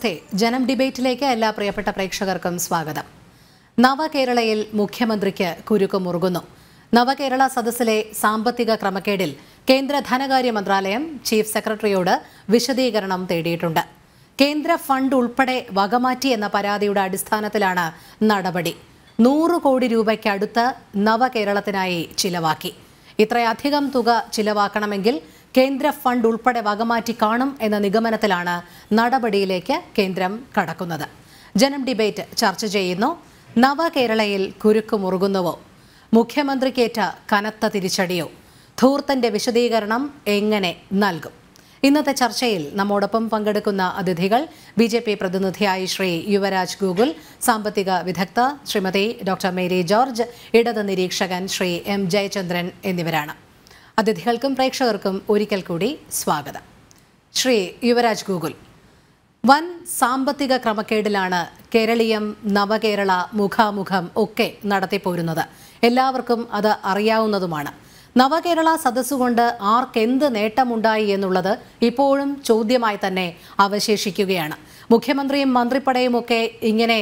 നമസ്തേ ജനം ഡിബേറ്റിലേക്ക് എല്ലാ പ്രിയപ്പെട്ട പ്രേക്ഷകർക്കും സ്വാഗതം നവകേരളയിൽ മുഖ്യമന്ത്രിക്ക് കുരുക്ക് മുറുകുന്നു നവകേരള സദസ്സിലെ സാമ്പത്തിക ക്രമക്കേടിൽ കേന്ദ്ര ധനകാര്യ മന്ത്രാലയം ചീഫ് സെക്രട്ടറിയോട് വിശദീകരണം തേടിയിട്ടുണ്ട് കേന്ദ്ര ഫണ്ട് ഉൾപ്പെടെ വകമാറ്റി എന്ന പരാതിയുടെ അടിസ്ഥാനത്തിലാണ് നടപടി നൂറ് കോടി രൂപയ്ക്കടുത്ത് നവകേരളത്തിനായി ചിലവാക്കി ഇത്രയധികം തുക ചിലവാക്കണമെങ്കിൽ കേന്ദ്ര ഫണ്ട് ഉൾപ്പെടെ വകമാറ്റി കാണും എന്ന നിഗമനത്തിലാണ് നടപടിയിലേക്ക് കേന്ദ്രം കടക്കുന്നത് ജനം ഡിബേറ്റ് ചർച്ച ചെയ്യുന്നു നവകേരളയിൽ കുരുക്ക് മുറുകുന്നുവോ മുഖ്യമന്ത്രിക്കേറ്റ കനത്ത തിരിച്ചടിയോ ധൂർത്തന്റെ വിശദീകരണം എങ്ങനെ നൽകും ഇന്നത്തെ ചർച്ചയിൽ നമ്മോടൊപ്പം പങ്കെടുക്കുന്ന അതിഥികൾ ബി ജെ പി പ്രതിനിധിയായി ശ്രീ യുവരാജ് ഗൂഗുൽ സാമ്പത്തിക വിദഗ്ധ ശ്രീമതി ഡോക്ടർ മേരി ജോർജ് ഇടത് നിരീക്ഷകൻ ശ്രീ എം ജയചന്ദ്രൻ എന്നിവരാണ് അതിഥികൾക്കും പ്രേക്ഷകർക്കും ഒരിക്കൽ കൂടി സ്വാഗതം ശ്രീ യുവരാജ് ഗൂഗുൽ വൻ സാമ്പത്തിക ക്രമക്കേടിലാണ് കേരളീയം നവകേരള മുഖാമുഖം ഒക്കെ നടത്തിപ്പോരുന്നത് എല്ലാവർക്കും അത് അറിയാവുന്നതുമാണ് നവകേരള സദസ്സുകൊണ്ട് ആർക്കെന്ത് നേട്ടമുണ്ടായി എന്നുള്ളത് ഇപ്പോഴും ചോദ്യമായി തന്നെ അവശേഷിക്കുകയാണ് മുഖ്യമന്ത്രിയും മന്ത്രിപ്പടയുമൊക്കെ ഇങ്ങനെ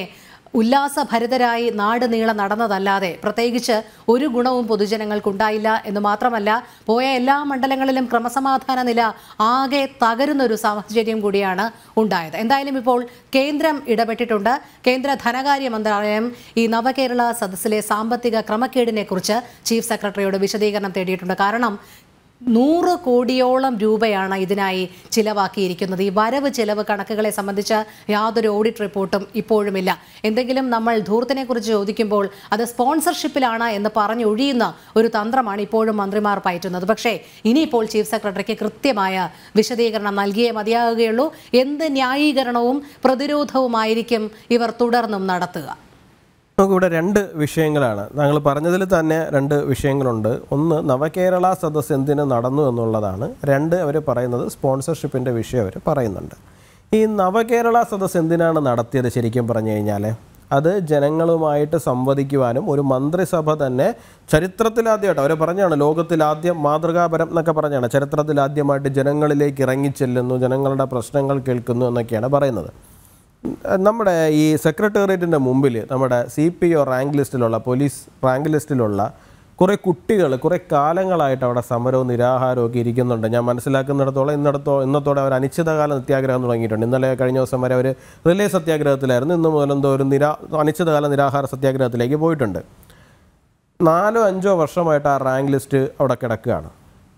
ഉല്ലാസഭരിതരായി നാടുനീളെ നടന്നതല്ലാതെ പ്രത്യേകിച്ച് ഒരു ഗുണവും പൊതുജനങ്ങൾക്കുണ്ടായില്ല എന്ന് മാത്രമല്ല പോയ എല്ലാ മണ്ഡലങ്ങളിലും ക്രമസമാധാന നില ആകെ ഒരു സാഹചര്യം കൂടിയാണ് ഉണ്ടായത് എന്തായാലും ഇപ്പോൾ കേന്ദ്രം ഇടപെട്ടിട്ടുണ്ട് കേന്ദ്ര ധനകാര്യ മന്ത്രാലയം ഈ നവകേരള സദസ്സിലെ സാമ്പത്തിക ക്രമക്കേടിനെക്കുറിച്ച് ചീഫ് സെക്രട്ടറിയോട് വിശദീകരണം തേടിയിട്ടുണ്ട് കാരണം നൂറ് കോടിയോളം രൂപയാണ് ഇതിനായി ചിലവാക്കിയിരിക്കുന്നത് ഈ വരവ് ചെലവ് കണക്കുകളെ സംബന്ധിച്ച് യാതൊരു ഓഡിറ്റ് റിപ്പോർട്ടും ഇപ്പോഴുമില്ല എന്തെങ്കിലും നമ്മൾ ധൂർത്തിനെ കുറിച്ച് ചോദിക്കുമ്പോൾ അത് സ്പോൺസർഷിപ്പിലാണ് എന്ന് പറഞ്ഞൊഴിയുന്ന ഒരു തന്ത്രമാണ് ഇപ്പോഴും മന്ത്രിമാർ പയറ്റുന്നത് പക്ഷേ ഇനിയിപ്പോൾ ചീഫ് സെക്രട്ടറിക്ക് കൃത്യമായ വിശദീകരണം നൽകിയേ മതിയാകുകയുള്ളൂ എന്ത് ന്യായീകരണവും പ്രതിരോധവുമായിരിക്കും ഇവർ തുടർന്നും നടത്തുക നമുക്കിവിടെ രണ്ട് വിഷയങ്ങളാണ് താങ്കൾ പറഞ്ഞതിൽ തന്നെ രണ്ട് വിഷയങ്ങളുണ്ട് ഒന്ന് നവകേരള സദസ് എന്തിന് നടന്നു എന്നുള്ളതാണ് രണ്ട് അവർ പറയുന്നത് സ്പോൺസർഷിപ്പിൻ്റെ വിഷയം അവർ പറയുന്നുണ്ട് ഈ നവകേരള സദസ് എന്തിനാണ് നടത്തിയത് ശരിക്കും പറഞ്ഞു കഴിഞ്ഞാൽ അത് ജനങ്ങളുമായിട്ട് സംവദിക്കുവാനും ഒരു മന്ത്രിസഭ തന്നെ ചരിത്രത്തിലാദ്യമായിട്ട് അവർ പറഞ്ഞാണ് ലോകത്തിലാദ്യം മാതൃകാപരം എന്നൊക്കെ പറഞ്ഞാണ് ചരിത്രത്തിലാദ്യമായിട്ട് ജനങ്ങളിലേക്ക് ഇറങ്ങിച്ചെല്ലുന്നു ജനങ്ങളുടെ പ്രശ്നങ്ങൾ കേൾക്കുന്നു എന്നൊക്കെയാണ് പറയുന്നത് നമ്മുടെ ഈ സെക്രട്ടേറിയറ്റിൻ്റെ മുമ്പിൽ നമ്മുടെ സി പി ഒ റാങ്ക് ലിസ്റ്റിലുള്ള പോലീസ് റാങ്ക് ലിസ്റ്റിലുള്ള കുറേ കുട്ടികൾ കുറേ കാലങ്ങളായിട്ട് അവിടെ സമരവും നിരാഹാരവും ഒക്കെ ഇരിക്കുന്നുണ്ട് ഞാൻ മനസ്സിലാക്കുന്നിടത്തോളം ഇന്നടത്തോ ഇന്നത്തോടെ അവർ അനിശ്ചിതകാല സത്യാഗ്രഹം തുടങ്ങിയിട്ടുണ്ട് ഇന്നലെ കഴിഞ്ഞ ദിവസം വരെ അവർ റിലേ സത്യാഗ്രഹത്തിലായിരുന്നു ഇന്ന് മുതൽ എന്തോ ഒരു നിരാ അനിശ്ചിതകാല നിരാഹാര സത്യാഗ്രഹത്തിലേക്ക് പോയിട്ടുണ്ട് നാലോ അഞ്ചോ വർഷമായിട്ട് ആ റാങ്ക് ലിസ്റ്റ് അവിടെ കിടക്കുകയാണ്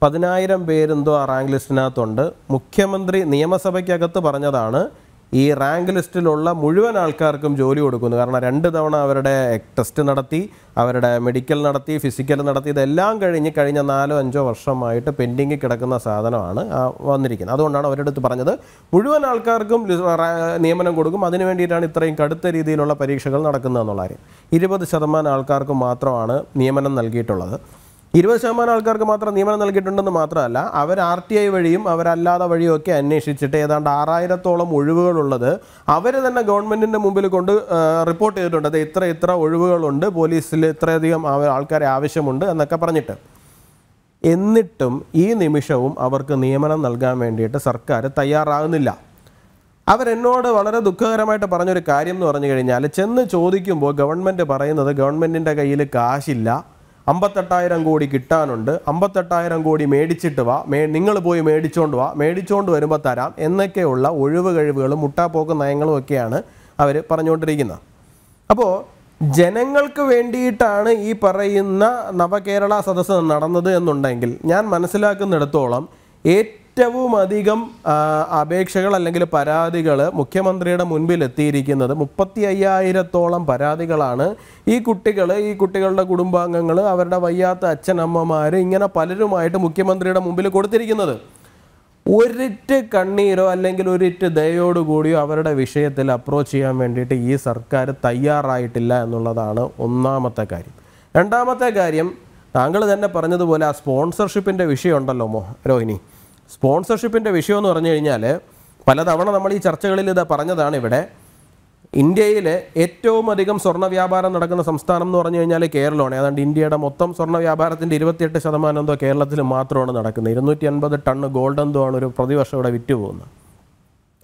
പതിനായിരം പേരെന്തോ ആ റാങ്ക് ലിസ്റ്റിനകത്തുണ്ട് മുഖ്യമന്ത്രി നിയമസഭയ്ക്കകത്ത് പറഞ്ഞതാണ് ഈ റാങ്ക് ലിസ്റ്റിലുള്ള മുഴുവൻ ആൾക്കാർക്കും ജോലി കൊടുക്കുന്നു കാരണം രണ്ട് തവണ അവരുടെ ടെസ്റ്റ് നടത്തി അവരുടെ മെഡിക്കൽ നടത്തി ഫിസിക്കൽ നടത്തി ഇതെല്ലാം കഴിഞ്ഞ് കഴിഞ്ഞ നാലോ അഞ്ചോ വർഷമായിട്ട് പെൻഡിങ്ങിൽ കിടക്കുന്ന സാധനമാണ് വന്നിരിക്കുന്നത് അതുകൊണ്ടാണ് അവരുടെ അടുത്ത് പറഞ്ഞത് മുഴുവൻ ആൾക്കാർക്കും നിയമനം കൊടുക്കും അതിനു വേണ്ടിയിട്ടാണ് ഇത്രയും കടുത്ത രീതിയിലുള്ള പരീക്ഷകൾ നടക്കുന്നതെന്നുള്ള കാര്യം ഇരുപത് ശതമാനം ആൾക്കാർക്ക് മാത്രമാണ് നിയമനം നൽകിയിട്ടുള്ളത് ഇരുപത് ശതമാനം ആൾക്കാർക്ക് മാത്രം നിയമനം നൽകിയിട്ടുണ്ടെന്ന് മാത്രമല്ല അവർ ആർ ടി ഐ വഴിയും അവരല്ലാതെ വഴിയും ഒക്കെ അന്വേഷിച്ചിട്ട് ഏതാണ്ട് ആറായിരത്തോളം ഒഴിവുകളുള്ളത് അവർ തന്നെ ഗവൺമെൻറ്റിൻ്റെ മുമ്പിൽ കൊണ്ട് റിപ്പോർട്ട് ചെയ്തിട്ടുണ്ട് അത് ഇത്ര ഇത്ര ഒഴിവുകളുണ്ട് പോലീസിൽ ഇത്രയധികം ആൾക്കാരെ ആവശ്യമുണ്ട് എന്നൊക്കെ പറഞ്ഞിട്ട് എന്നിട്ടും ഈ നിമിഷവും അവർക്ക് നിയമനം നൽകാൻ വേണ്ടിയിട്ട് സർക്കാർ തയ്യാറാകുന്നില്ല അവരെന്നോട് വളരെ ദുഃഖകരമായിട്ട് പറഞ്ഞൊരു കാര്യം എന്ന് പറഞ്ഞു കഴിഞ്ഞാൽ ചെന്ന് ചോദിക്കുമ്പോൾ ഗവൺമെൻറ് പറയുന്നത് ഗവൺമെൻറ്റിൻ്റെ കയ്യിൽ കാശില്ല അമ്പത്തെട്ടായിരം കോടി കിട്ടാനുണ്ട് അമ്പത്തെട്ടായിരം കോടി മേടിച്ചിട്ട് വാ മേ നിങ്ങൾ പോയി മേടിച്ചോണ്ട് വാ മേടിച്ചോണ്ട് വരുമ്പോൾ തരാം എന്നൊക്കെയുള്ള ഒഴിവ് കഴിവുകളും മുട്ടാപ്പോക്ക് നയങ്ങളും ഒക്കെയാണ് അവർ പറഞ്ഞുകൊണ്ടിരിക്കുന്നത് അപ്പോൾ ജനങ്ങൾക്ക് വേണ്ടിയിട്ടാണ് ഈ പറയുന്ന നവകേരള സദസ്സ് നടന്നത് എന്നുണ്ടെങ്കിൽ ഞാൻ മനസ്സിലാക്കുന്നിടത്തോളം ഏറ്റവും ഏറ്റവും അധികം അപേക്ഷകൾ അല്ലെങ്കിൽ പരാതികൾ മുഖ്യമന്ത്രിയുടെ മുൻപിൽ എത്തിയിരിക്കുന്നത് മുപ്പത്തി അയ്യായിരത്തോളം പരാതികളാണ് ഈ കുട്ടികൾ ഈ കുട്ടികളുടെ കുടുംബാംഗങ്ങൾ അവരുടെ വയ്യാത്ത അച്ഛനമ്മമാർ ഇങ്ങനെ പലരുമായിട്ട് മുഖ്യമന്ത്രിയുടെ മുമ്പിൽ കൊടുത്തിരിക്കുന്നത് ഒരിറ്റ് കണ്ണീരോ അല്ലെങ്കിൽ ഒരിറ്റ് ദയോടുകൂടിയോ അവരുടെ വിഷയത്തിൽ അപ്രോച്ച് ചെയ്യാൻ വേണ്ടിയിട്ട് ഈ സർക്കാർ തയ്യാറായിട്ടില്ല എന്നുള്ളതാണ് ഒന്നാമത്തെ കാര്യം രണ്ടാമത്തെ കാര്യം താങ്കൾ തന്നെ പറഞ്ഞതുപോലെ ആ സ്പോൺസർഷിപ്പിൻ്റെ വിഷയമുണ്ടല്ലോ മോ രോഹിണി സ്പോൺസർഷിപ്പിൻ്റെ വിഷയമെന്ന് പറഞ്ഞു കഴിഞ്ഞാൽ പലതവണ നമ്മൾ ഈ ചർച്ചകളിൽ ഇത് പറഞ്ഞതാണ് ഇവിടെ ഇന്ത്യയിലെ ഏറ്റവും അധികം സ്വർണ്ണ വ്യാപാരം നടക്കുന്ന സംസ്ഥാനം എന്ന് പറഞ്ഞു കഴിഞ്ഞാൽ കേരളമാണ് ഏതാണ്ട് ഇന്ത്യയുടെ മൊത്തം സ്വർണ്ണ വ്യാപാരത്തിൻ്റെ ഇരുപത്തിയെട്ട് ശതമാനം എന്തോ കേരളത്തിൽ മാത്രമാണ് നടക്കുന്നത് ഇരുന്നൂറ്റി അൻപത് ടണ്ണ് ഗോൾഡ് എന്തോ ആണ് ഒരു പ്രതിവർഷം ഇവിടെ വിറ്റുപോകുന്നത്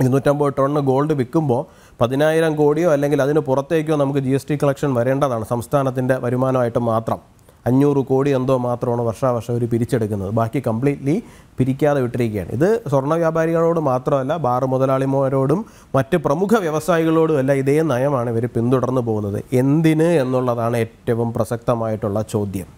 ഇരുന്നൂറ്റമ്പത് ടണ്ണ് ഗോൾഡ് വിൽക്കുമ്പോൾ പതിനായിരം കോടിയോ അല്ലെങ്കിൽ അതിന് പുറത്തേക്കോ നമുക്ക് ജി എസ് ടി കളക്ഷൻ വരേണ്ടതാണ് സംസ്ഥാനത്തിൻ്റെ വരുമാനമായിട്ട് മാത്രം അഞ്ഞൂറ് കോടി എന്തോ മാത്രമാണ് വർഷാവർഷം അവർ പിരിച്ചെടുക്കുന്നത് ബാക്കി കംപ്ലീറ്റ്ലി പിരിക്കാതെ വിട്ടിരിക്കുകയാണ് ഇത് സ്വർണ്ണ വ്യാപാരികളോട് മാത്രമല്ല ബാർ മുതലാളിമാരോടും മറ്റ് പ്രമുഖ വ്യവസായികളോടും എല്ലാം ഇതേ നയമാണ് ഇവർ പിന്തുടർന്നു പോകുന്നത് എന്തിന് എന്നുള്ളതാണ് ഏറ്റവും പ്രസക്തമായിട്ടുള്ള ചോദ്യം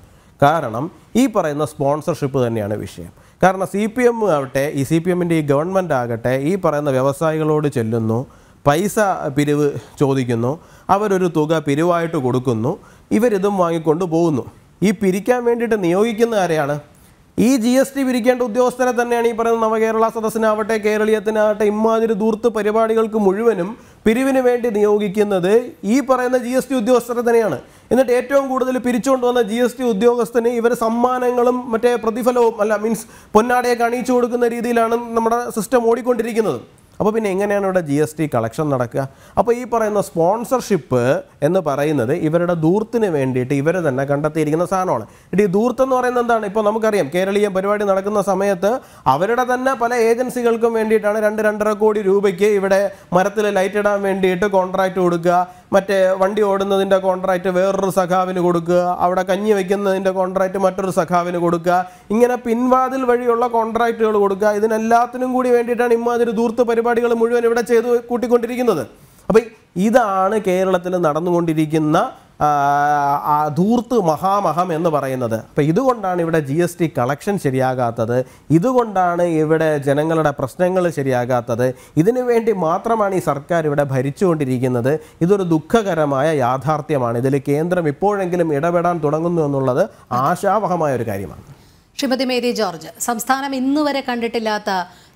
കാരണം ഈ പറയുന്ന സ്പോൺസർഷിപ്പ് തന്നെയാണ് വിഷയം കാരണം സി പി എം ആവട്ടെ ഈ സി പി എമ്മിൻ്റെ ഈ ഗവൺമെൻറ് ആകട്ടെ ഈ പറയുന്ന വ്യവസായികളോട് ചെല്ലുന്നു പൈസ പിരിവ് ചോദിക്കുന്നു അവരൊരു തുക പിരിവായിട്ട് കൊടുക്കുന്നു ഇവരിതും വാങ്ങിക്കൊണ്ട് പോകുന്നു ഈ പിരിക്കാൻ വേണ്ടിയിട്ട് നിയോഗിക്കുന്ന ആരെയാണ് ഈ ജി എസ് ടി പിരിക്കേണ്ട ഉദ്യോഗസ്ഥരെ തന്നെയാണ് ഈ പറയുന്ന നവകേരള സദസ്സിനാവട്ടെ കേരളീയത്തിനാവട്ടെ ഇമാതിരി ദൂർത്ത് പരിപാടികൾക്ക് മുഴുവനും പിരിവിന് വേണ്ടി നിയോഗിക്കുന്നത് ഈ പറയുന്ന ജി എസ് ടി ഉദ്യോഗസ്ഥരെ തന്നെയാണ് എന്നിട്ട് ഏറ്റവും കൂടുതൽ പിരിച്ചുകൊണ്ട് വന്ന ജി എസ് ടി ഉദ്യോഗസ്ഥന് ഇവർ സമ്മാനങ്ങളും മറ്റേ പ്രതിഫലവും അല്ല മീൻസ് പൊന്നാടയൊക്കെ അണിയിച്ചു കൊടുക്കുന്ന രീതിയിലാണ് നമ്മുടെ സിസ്റ്റം ഓടിക്കൊണ്ടിരിക്കുന്നത് അപ്പോൾ പിന്നെ എങ്ങനെയാണ് ഇവിടെ ജി എസ് ടി കളക്ഷൻ നടക്കുക അപ്പോൾ ഈ പറയുന്ന സ്പോൺസർഷിപ്പ് എന്ന് പറയുന്നത് ഇവരുടെ ദൂർത്തിന് വേണ്ടിയിട്ട് ഇവർ തന്നെ കണ്ടെത്തിയിരിക്കുന്ന സാധനമാണ് ഈ ദൂർത്ത് എന്ന് പറയുന്നത് എന്താണ് ഇപ്പോൾ നമുക്കറിയാം കേരളീയ പരിപാടി നടക്കുന്ന സമയത്ത് അവരുടെ തന്നെ പല ഏജൻസികൾക്കും വേണ്ടിയിട്ടാണ് രണ്ട് രണ്ടര കോടി രൂപയ്ക്ക് ഇവിടെ മരത്തിൽ ലൈറ്റ് ഇടാൻ വേണ്ടിയിട്ട് കോൺട്രാക്റ്റ് കൊടുക്കുക മറ്റേ വണ്ടി ഓടുന്നതിൻ്റെ കോൺട്രാക്റ്റ് വേറൊരു സഖാവിന് കൊടുക്കുക അവിടെ കഞ്ഞി വയ്ക്കുന്നതിൻ്റെ കോൺട്രാക്റ്റ് മറ്റൊരു സഖാവിന് കൊടുക്കുക ഇങ്ങനെ പിൻവാതിൽ വഴിയുള്ള കോൺട്രാക്റ്റുകൾ കൊടുക്കുക ഇതിനെല്ലാത്തിനും കൂടി വേണ്ടിയിട്ടാണ് ഇമ്മാതിരി ദൂർത്ത് പരിപാടികൾ മുഴുവൻ ഇവിടെ ചെയ്ത് കൂട്ടിക്കൊണ്ടിരിക്കുന്നത് അപ്പം ഇതാണ് കേരളത്തിൽ നടന്നുകൊണ്ടിരിക്കുന്ന ധൂർത്ത് മഹാമഹം എന്ന് പറയുന്നത് അപ്പോൾ ഇതുകൊണ്ടാണ് ഇവിടെ ജി എസ് ടി കളക്ഷൻ ശരിയാകാത്തത് ഇതുകൊണ്ടാണ് ഇവിടെ ജനങ്ങളുടെ പ്രശ്നങ്ങൾ ശരിയാകാത്തത് ഇതിനു വേണ്ടി മാത്രമാണ് ഈ സർക്കാർ ഇവിടെ ഭരിച്ചുകൊണ്ടിരിക്കുന്നത് ഇതൊരു ദുഃഖകരമായ യാഥാർത്ഥ്യമാണ് ഇതിൽ കേന്ദ്രം ഇപ്പോഴെങ്കിലും ഇടപെടാൻ തുടങ്ങുന്നു എന്നുള്ളത് ആശാവഹമായ ഒരു കാര്യമാണ് ശ്രീമതി മേരി ജോർജ് സംസ്ഥാനം ഇന്നുവരെ കണ്ടിട്ടില്ലാത്ത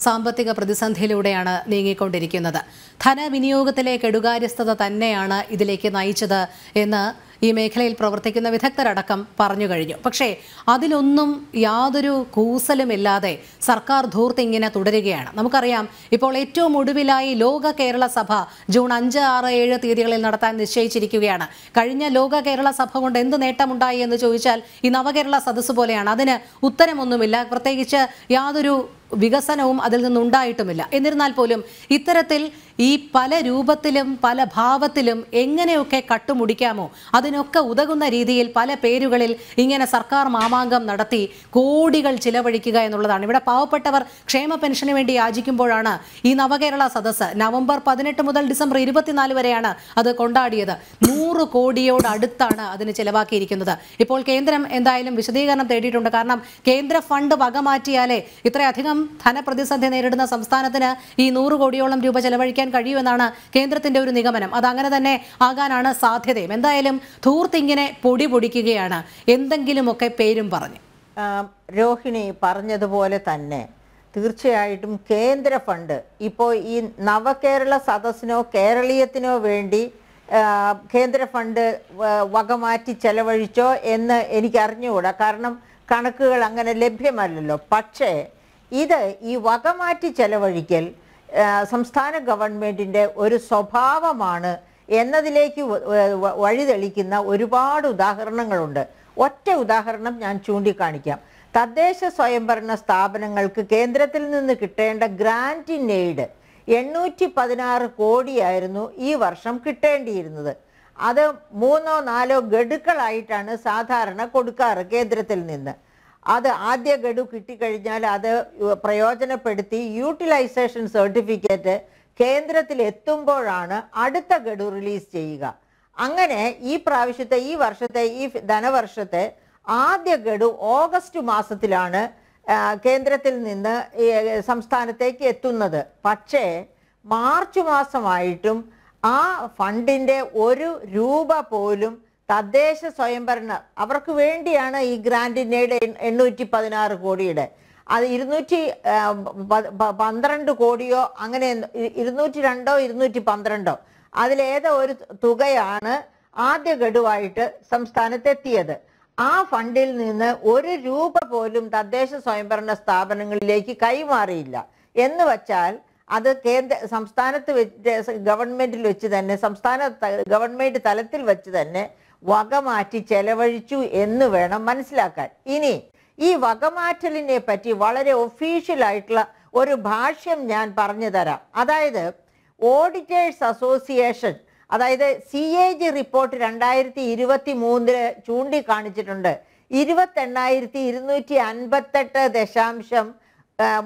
സാമ്പത്തിക പ്രതിസന്ധിയിലൂടെയാണ് നീങ്ങിക്കൊണ്ടിരിക്കുന്നത് ധനവിനിയോഗത്തിലെ കെടുകാര്യസ്ഥത തന്നെയാണ് ഇതിലേക്ക് നയിച്ചത് എന്ന് ഈ മേഖലയിൽ പ്രവർത്തിക്കുന്ന വിദഗ്ധരടക്കം പറഞ്ഞു കഴിഞ്ഞു പക്ഷേ അതിലൊന്നും യാതൊരു കൂസലുമില്ലാതെ സർക്കാർ ധൂർത്ത് ഇങ്ങനെ തുടരുകയാണ് നമുക്കറിയാം ഇപ്പോൾ ഏറ്റവും ഒടുവിലായി ലോക കേരള സഭ ജൂൺ അഞ്ച് ആറ് ഏഴ് തീയതികളിൽ നടത്താൻ നിശ്ചയിച്ചിരിക്കുകയാണ് കഴിഞ്ഞ ലോക കേരള സഭ കൊണ്ട് എന്ത് നേട്ടമുണ്ടായി എന്ന് ചോദിച്ചാൽ ഈ നവകേരള സദസ്സ് പോലെയാണ് അതിന് ഉത്തരമൊന്നുമില്ല പ്രത്യേകിച്ച് യാതൊരു വികസനവും അതിൽ നിന്നുണ്ടായിട്ടുമില്ല എന്നിരുന്നാൽ പോലും ഇത്തരത്തിൽ ഈ പല രൂപത്തിലും പല ഭാവത്തിലും എങ്ങനെയൊക്കെ കട്ടുമുടിക്കാമോ അതിനൊക്കെ ഉതകുന്ന രീതിയിൽ പല പേരുകളിൽ ഇങ്ങനെ സർക്കാർ മാമാങ്കം നടത്തി കോടികൾ ചിലവഴിക്കുക എന്നുള്ളതാണ് ഇവിടെ പാവപ്പെട്ടവർ ക്ഷേമ പെൻഷന് വേണ്ടി യാചിക്കുമ്പോഴാണ് ഈ നവകേരള സദസ്സ് നവംബർ പതിനെട്ട് മുതൽ ഡിസംബർ ഇരുപത്തിനാല് വരെയാണ് അത് കൊണ്ടാടിയത് നൂറ് കോടിയോട് അടുത്താണ് അതിന് ചിലവാക്കിയിരിക്കുന്നത് ഇപ്പോൾ കേന്ദ്രം എന്തായാലും വിശദീകരണം തേടിയിട്ടുണ്ട് കാരണം കേന്ദ്ര ഫണ്ട് വകമാറ്റിയാലേ ഇത്രയധികം ധനപ്രതിസന്ധി നേരിടുന്ന സംസ്ഥാനത്തിന് ഈ നൂറ് കോടിയോളം രൂപ ചെലവഴിക്കാൻ പരിഹരിക്കാൻ കഴിയുമെന്നാണ് കേന്ദ്രത്തിന്റെ ഒരു നിഗമനം അത് അങ്ങനെ തന്നെ ആകാനാണ് സാധ്യതയും എന്തായാലും ഇങ്ങനെ പൊടി പൊടിക്കുകയാണ് എന്തെങ്കിലുമൊക്കെ പേരും പറഞ്ഞു രോഹിണി പറഞ്ഞതുപോലെ തന്നെ തീർച്ചയായിട്ടും കേന്ദ്ര ഫണ്ട് ഇപ്പോൾ ഈ നവകേരള സദസ്സിനോ കേരളീയത്തിനോ വേണ്ടി കേന്ദ്ര ഫണ്ട് വകമാറ്റി ചെലവഴിച്ചോ എന്ന് എനിക്ക് കാരണം കണക്കുകൾ അങ്ങനെ ലഭ്യമല്ലല്ലോ പക്ഷേ ഇത് ഈ വകമാറ്റി ചെലവഴിക്കൽ സംസ്ഥാന ഗവൺമെൻറ്റിൻ്റെ ഒരു സ്വഭാവമാണ് എന്നതിലേക്ക് വഴിതെളിക്കുന്ന ഒരുപാട് ഉദാഹരണങ്ങളുണ്ട് ഒറ്റ ഉദാഹരണം ഞാൻ ചൂണ്ടിക്കാണിക്കാം തദ്ദേശ സ്വയംഭരണ സ്ഥാപനങ്ങൾക്ക് കേന്ദ്രത്തിൽ നിന്ന് കിട്ടേണ്ട ഗ്രാൻഡ് ഇൻ എയ്ഡ് എണ്ണൂറ്റി പതിനാറ് കോടിയായിരുന്നു ഈ വർഷം കിട്ടേണ്ടിയിരുന്നത് അത് മൂന്നോ നാലോ ഗഡുക്കളായിട്ടാണ് സാധാരണ കൊടുക്കാറ് കേന്ദ്രത്തിൽ നിന്ന് അത് ആദ്യ ഗഡു കിട്ടിക്കഴിഞ്ഞാൽ അത് പ്രയോജനപ്പെടുത്തി യൂട്ടിലൈസേഷൻ സർട്ടിഫിക്കറ്റ് കേന്ദ്രത്തിൽ എത്തുമ്പോഴാണ് അടുത്ത ഗഡു റിലീസ് ചെയ്യുക അങ്ങനെ ഈ പ്രാവശ്യത്തെ ഈ വർഷത്തെ ഈ ധനവർഷത്തെ ആദ്യ ഗഡു ഓഗസ്റ്റ് മാസത്തിലാണ് കേന്ദ്രത്തിൽ നിന്ന് സംസ്ഥാനത്തേക്ക് എത്തുന്നത് പക്ഷേ മാർച്ച് മാസമായിട്ടും ആ ഫണ്ടിൻ്റെ ഒരു രൂപ പോലും തദ്ദേശ സ്വയംഭരണ അവർക്ക് വേണ്ടിയാണ് ഈ ഗ്രാൻഡ് എണ്ണൂറ്റി പതിനാറ് കോടിയുടെ അത് ഇരുന്നൂറ്റി പന്ത്രണ്ട് കോടിയോ അങ്ങനെ ഇരുന്നൂറ്റി രണ്ടോ ഇരുന്നൂറ്റി പന്ത്രണ്ടോ അതിലേതോ ഒരു തുകയാണ് ആദ്യ ഗഡുവായിട്ട് സംസ്ഥാനത്തെത്തിയത് ആ ഫണ്ടിൽ നിന്ന് ഒരു രൂപ പോലും തദ്ദേശ സ്വയംഭരണ സ്ഥാപനങ്ങളിലേക്ക് കൈമാറിയില്ല എന്ന് വച്ചാൽ അത് കേന്ദ്ര സംസ്ഥാനത്ത് വെച്ച് ഗവൺമെന്റിൽ വെച്ച് തന്നെ സംസ്ഥാന ഗവൺമെന്റ് തലത്തിൽ വെച്ച് തന്നെ വകമാറ്റി ചെലവഴിച്ചു എന്ന് വേണം മനസ്സിലാക്കാൻ ഇനി ഈ വകമാറ്റലിനെ പറ്റി വളരെ ഒഫീഷ്യലായിട്ടുള്ള ഒരു ഭാഷ്യം ഞാൻ പറഞ്ഞു തരാം അതായത് ഓഡിറ്റേഴ്സ് അസോസിയേഷൻ അതായത് സി എ ജി റിപ്പോർട്ട് രണ്ടായിരത്തി ഇരുപത്തി മൂന്നില് ചൂണ്ടിക്കാണിച്ചിട്ടുണ്ട് ഇരുപത്തെണ്ണായിരത്തി ഇരുന്നൂറ്റി അൻപത്തെട്ട് ദശാംശം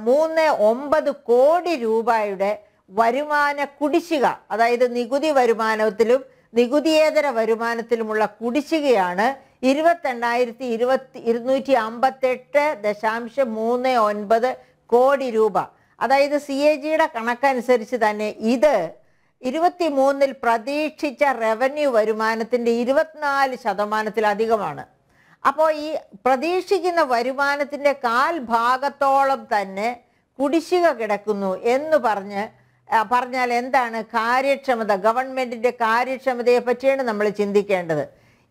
മൂന്ന് ഒമ്പത് കോടി രൂപയുടെ വരുമാന കുടിശ്ശിക അതായത് നികുതി വരുമാനത്തിലും നികുതിയേതര വരുമാനത്തിലുമുള്ള കുടിശ്ശികയാണ് ഇരുപത്തെണ്ണായിരത്തി ഇരുപത്തി ഇരുന്നൂറ്റി അമ്പത്തെട്ട് ദശാംശം മൂന്ന് ഒൻപത് കോടി രൂപ അതായത് സി എ ജിയുടെ കണക്കനുസരിച്ച് തന്നെ ഇത് ഇരുപത്തി മൂന്നിൽ പ്രതീക്ഷിച്ച റവന്യൂ വരുമാനത്തിൻ്റെ ഇരുപത്തിനാല് ശതമാനത്തിലധികമാണ് അപ്പോൾ ഈ പ്രതീക്ഷിക്കുന്ന വരുമാനത്തിൻ്റെ കാൽ ഭാഗത്തോളം തന്നെ കുടിശ്ശിക കിടക്കുന്നു എന്ന് പറഞ്ഞ് പറഞ്ഞാൽ എന്താണ് കാര്യക്ഷമത ഗവൺമെന്റിന്റെ കാര്യക്ഷമതയെ പറ്റിയാണ് നമ്മൾ ചിന്തിക്കേണ്ടത്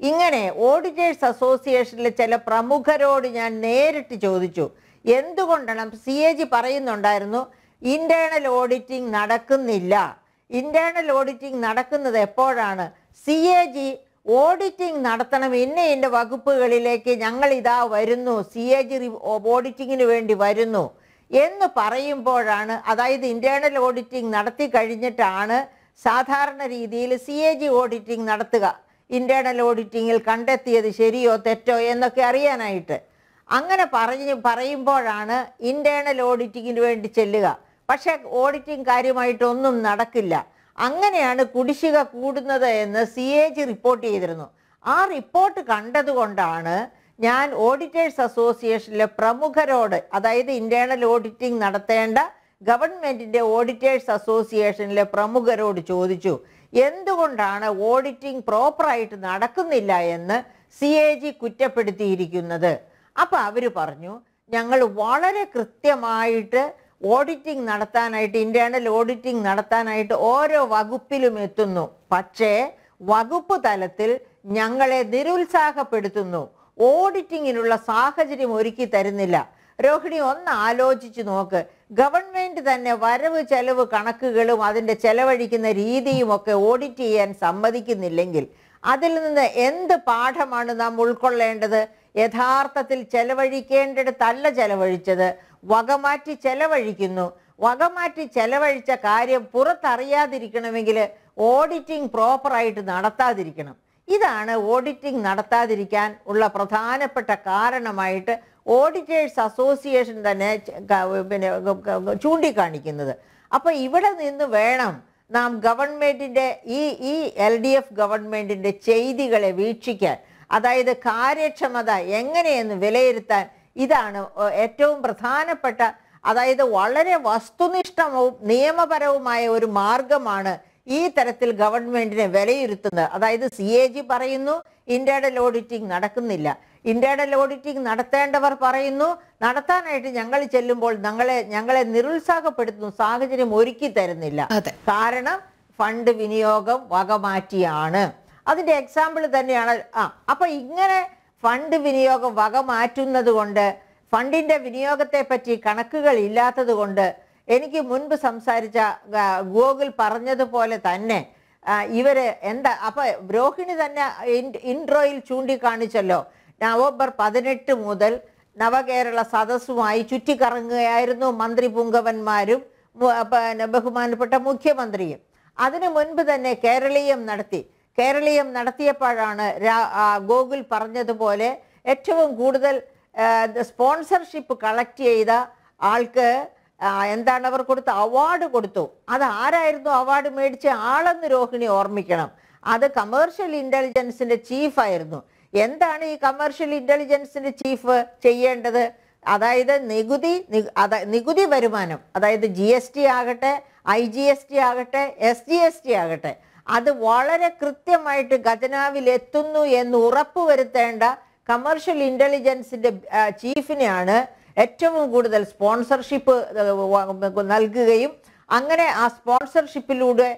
ഇങ്ങനെ ഓഡിറ്റേഴ്സ് അസോസിയേഷനിലെ ചില പ്രമുഖരോട് ഞാൻ നേരിട്ട് ചോദിച്ചു എന്തുകൊണ്ടാണ് സി എ ജി പറയുന്നുണ്ടായിരുന്നു ഇന്റേണൽ ഓഡിറ്റിംഗ് നടക്കുന്നില്ല ഇന്റേണൽ ഓഡിറ്റിംഗ് നടക്കുന്നത് എപ്പോഴാണ് സി എ ജി ഓഡിറ്റിംഗ് നടത്തണം ഇന്ന ഇൻ്റെ വകുപ്പുകളിലേക്ക് ഞങ്ങൾ ഇതാ വരുന്നു സി എ ജി ഓഡിറ്റിങ്ങിന് വേണ്ടി വരുന്നു എന്ന് പറയുമ്പോഴാണ് അതായത് ഇൻറ്റേർണൽ ഓഡിറ്റിംഗ് നടത്തി കഴിഞ്ഞിട്ടാണ് സാധാരണ രീതിയിൽ സി എ ജി ഓഡിറ്റിംഗ് നടത്തുക ഇൻറ്റേർണൽ ഓഡിറ്റിങ്ങിൽ കണ്ടെത്തിയത് ശരിയോ തെറ്റോ എന്നൊക്കെ അറിയാനായിട്ട് അങ്ങനെ പറഞ്ഞ് പറയുമ്പോഴാണ് ഇൻറ്റേർണൽ ഓഡിറ്റിങ്ങിന് വേണ്ടി ചെല്ലുക പക്ഷേ ഓഡിറ്റിംഗ് കാര്യമായിട്ടൊന്നും നടക്കില്ല അങ്ങനെയാണ് കുടിശ്ശിക കൂടുന്നത് എന്ന് സി എ ജി റിപ്പോർട്ട് ചെയ്തിരുന്നു ആ റിപ്പോർട്ട് കണ്ടതുകൊണ്ടാണ് ഞാൻ ഓഡിറ്റേഴ്സ് അസോസിയേഷനിലെ പ്രമുഖരോട് അതായത് ഇന്റേണൽ ഓഡിറ്റിംഗ് നടത്തേണ്ട ഗവൺമെന്റിന്റെ ഓഡിറ്റേഴ്സ് അസോസിയേഷനിലെ പ്രമുഖരോട് ചോദിച്ചു എന്തുകൊണ്ടാണ് ഓഡിറ്റിംഗ് പ്രോപ്പറായിട്ട് നടക്കുന്നില്ല എന്ന് സി എ ജി കുറ്റപ്പെടുത്തിയിരിക്കുന്നത് അപ്പോൾ അവർ പറഞ്ഞു ഞങ്ങൾ വളരെ കൃത്യമായിട്ട് ഓഡിറ്റിംഗ് നടത്താനായിട്ട് ഇന്റേണൽ ഓഡിറ്റിംഗ് നടത്താനായിട്ട് ഓരോ വകുപ്പിലും എത്തുന്നു പക്ഷേ വകുപ്പ് തലത്തിൽ ഞങ്ങളെ നിരുത്സാഹപ്പെടുത്തുന്നു ഓഡിറ്റിങ്ങിനുള്ള സാഹചര്യം ഒരുക്കി തരുന്നില്ല രോഹിണി ഒന്ന് ആലോചിച്ച് നോക്ക് ഗവൺമെന്റ് തന്നെ വരവ് ചെലവ് കണക്കുകളും അതിൻ്റെ ചെലവഴിക്കുന്ന രീതിയും ഒക്കെ ഓഡിറ്റ് ചെയ്യാൻ സമ്മതിക്കുന്നില്ലെങ്കിൽ അതിൽ നിന്ന് എന്ത് പാഠമാണ് നാം ഉൾക്കൊള്ളേണ്ടത് യഥാർത്ഥത്തിൽ ചെലവഴിക്കേണ്ടടുത്തല്ല ചെലവഴിച്ചത് വകമാറ്റി ചെലവഴിക്കുന്നു വകമാറ്റി ചെലവഴിച്ച കാര്യം പുറത്തറിയാതിരിക്കണമെങ്കിൽ ഓഡിറ്റിംഗ് പ്രോപ്പറായിട്ട് നടത്താതിരിക്കണം ഇതാണ് ഓഡിറ്റിംഗ് നടത്താതിരിക്കാൻ ഉള്ള പ്രധാനപ്പെട്ട കാരണമായിട്ട് ഓഡിറ്റേഴ്സ് അസോസിയേഷൻ തന്നെ പിന്നെ ചൂണ്ടിക്കാണിക്കുന്നത് അപ്പോൾ ഇവിടെ നിന്ന് വേണം നാം ഗവൺമെൻറ്റിൻ്റെ ഈ ഈ എൽ ഡി എഫ് ഗവൺമെൻറ്റിൻ്റെ ചെയ്തികളെ വീക്ഷിക്കാൻ അതായത് കാര്യക്ഷമത എങ്ങനെയെന്ന് വിലയിരുത്താൻ ഇതാണ് ഏറ്റവും പ്രധാനപ്പെട്ട അതായത് വളരെ വസ്തുനിഷ്ഠവും നിയമപരവുമായ ഒരു മാർഗമാണ് ഈ തരത്തിൽ ഗവൺമെന്റിനെ വിലയിരുത്തുന്നത് അതായത് സി എ ജി പറയുന്നു ഇന്റേണൽ ലോഡിറ്റിംഗ് നടക്കുന്നില്ല ഇന്റേണൽ ലോഡിറ്റിംഗ് നടത്തേണ്ടവർ പറയുന്നു നടത്താനായിട്ട് ഞങ്ങൾ ചെല്ലുമ്പോൾ ഞങ്ങളെ ഞങ്ങളെ നിരുത്സാഹപ്പെടുത്തുന്നു സാഹചര്യം ഒരുക്കി തരുന്നില്ല കാരണം ഫണ്ട് വിനിയോഗം വകമാറ്റിയാണ് അതിന്റെ എക്സാമ്പിൾ തന്നെയാണ് ആ അപ്പൊ ഇങ്ങനെ ഫണ്ട് വിനിയോഗം വകമാറ്റുന്നത് കൊണ്ട് ഫണ്ടിന്റെ വിനിയോഗത്തെ പറ്റി കണക്കുകൾ ഇല്ലാത്തത് കൊണ്ട് എനിക്ക് മുൻപ് സംസാരിച്ച ഗൂഗിൾ പറഞ്ഞതുപോലെ തന്നെ ഇവര് എന്താ അപ്പൊ രോഹിണി തന്നെ ഇൻട്രോയിൽ ചൂണ്ടിക്കാണിച്ചല്ലോ നവംബർ പതിനെട്ട് മുതൽ നവകേരള സദസ്സുമായി ചുറ്റിക്കറങ്ങുകയായിരുന്നു മന്ത്രി പുങ്കവന്മാരും പിന്നെ ബഹുമാനപ്പെട്ട മുഖ്യമന്ത്രിയും അതിനു മുൻപ് തന്നെ കേരളീയം നടത്തി കേരളീയം നടത്തിയപ്പോഴാണ് ഗോകുൽ പറഞ്ഞതുപോലെ ഏറ്റവും കൂടുതൽ സ്പോൺസർഷിപ്പ് കളക്ട് ചെയ്ത ആൾക്ക് എന്താണ് അവർ കൊടുത്ത അവാർഡ് കൊടുത്തു അത് ആരായിരുന്നു അവാർഡ് മേടിച്ച ആളെന്ന് രോഹിണി ഓർമ്മിക്കണം അത് കമേർഷ്യൽ ഇൻ്റലിജൻസിൻ്റെ ആയിരുന്നു എന്താണ് ഈ കമേർഷ്യൽ ഇൻ്റലിജൻസിൻ്റെ ചീഫ് ചെയ്യേണ്ടത് അതായത് നികുതി നികുതി വരുമാനം അതായത് ജി എസ് ടി ആകട്ടെ ഐ ജി എസ് ടി ആകട്ടെ എസ് ജി എസ് ടി ആകട്ടെ അത് വളരെ കൃത്യമായിട്ട് ഖജനാവിൽ എത്തുന്നു എന്ന് ഉറപ്പുവരുത്തേണ്ട കമേർഷ്യൽ ഇൻ്റലിജൻസിൻ്റെ ചീഫിനെയാണ് ഏറ്റവും കൂടുതൽ സ്പോൺസർഷിപ്പ് നൽകുകയും അങ്ങനെ ആ സ്പോൺസർഷിപ്പിലൂടെ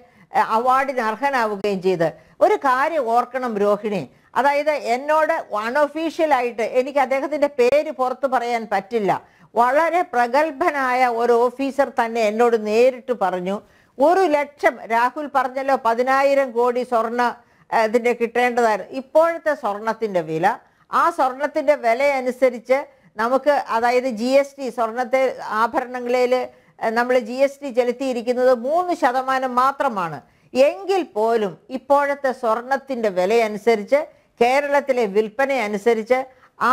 അവാർഡിന് അർഹനാവുകയും ചെയ്ത് ഒരു കാര്യം ഓർക്കണം രോഹിണി അതായത് എന്നോട് അൺഒഫീഷ്യലായിട്ട് എനിക്ക് അദ്ദേഹത്തിൻ്റെ പേര് പുറത്തു പറയാൻ പറ്റില്ല വളരെ പ്രഗത്ഭനായ ഒരു ഓഫീസർ തന്നെ എന്നോട് നേരിട്ട് പറഞ്ഞു ഒരു ലക്ഷം രാഹുൽ പറഞ്ഞല്ലോ പതിനായിരം കോടി സ്വർണ്ണ ഇതിൻ്റെ കിട്ടേണ്ടതായിരുന്നു ഇപ്പോഴത്തെ സ്വർണത്തിൻ്റെ വില ആ സ്വർണത്തിൻ്റെ വിലയനുസരിച്ച് നമുക്ക് അതായത് ജി എസ് ടി സ്വർണത്തെ ആഭരണങ്ങളിൽ നമ്മൾ ജി എസ് ടി ചെലുത്തിയിരിക്കുന്നത് മൂന്ന് ശതമാനം മാത്രമാണ് എങ്കിൽ പോലും ഇപ്പോഴത്തെ സ്വർണത്തിൻ്റെ വിലയനുസരിച്ച് കേരളത്തിലെ വിൽപ്പന അനുസരിച്ച് ആ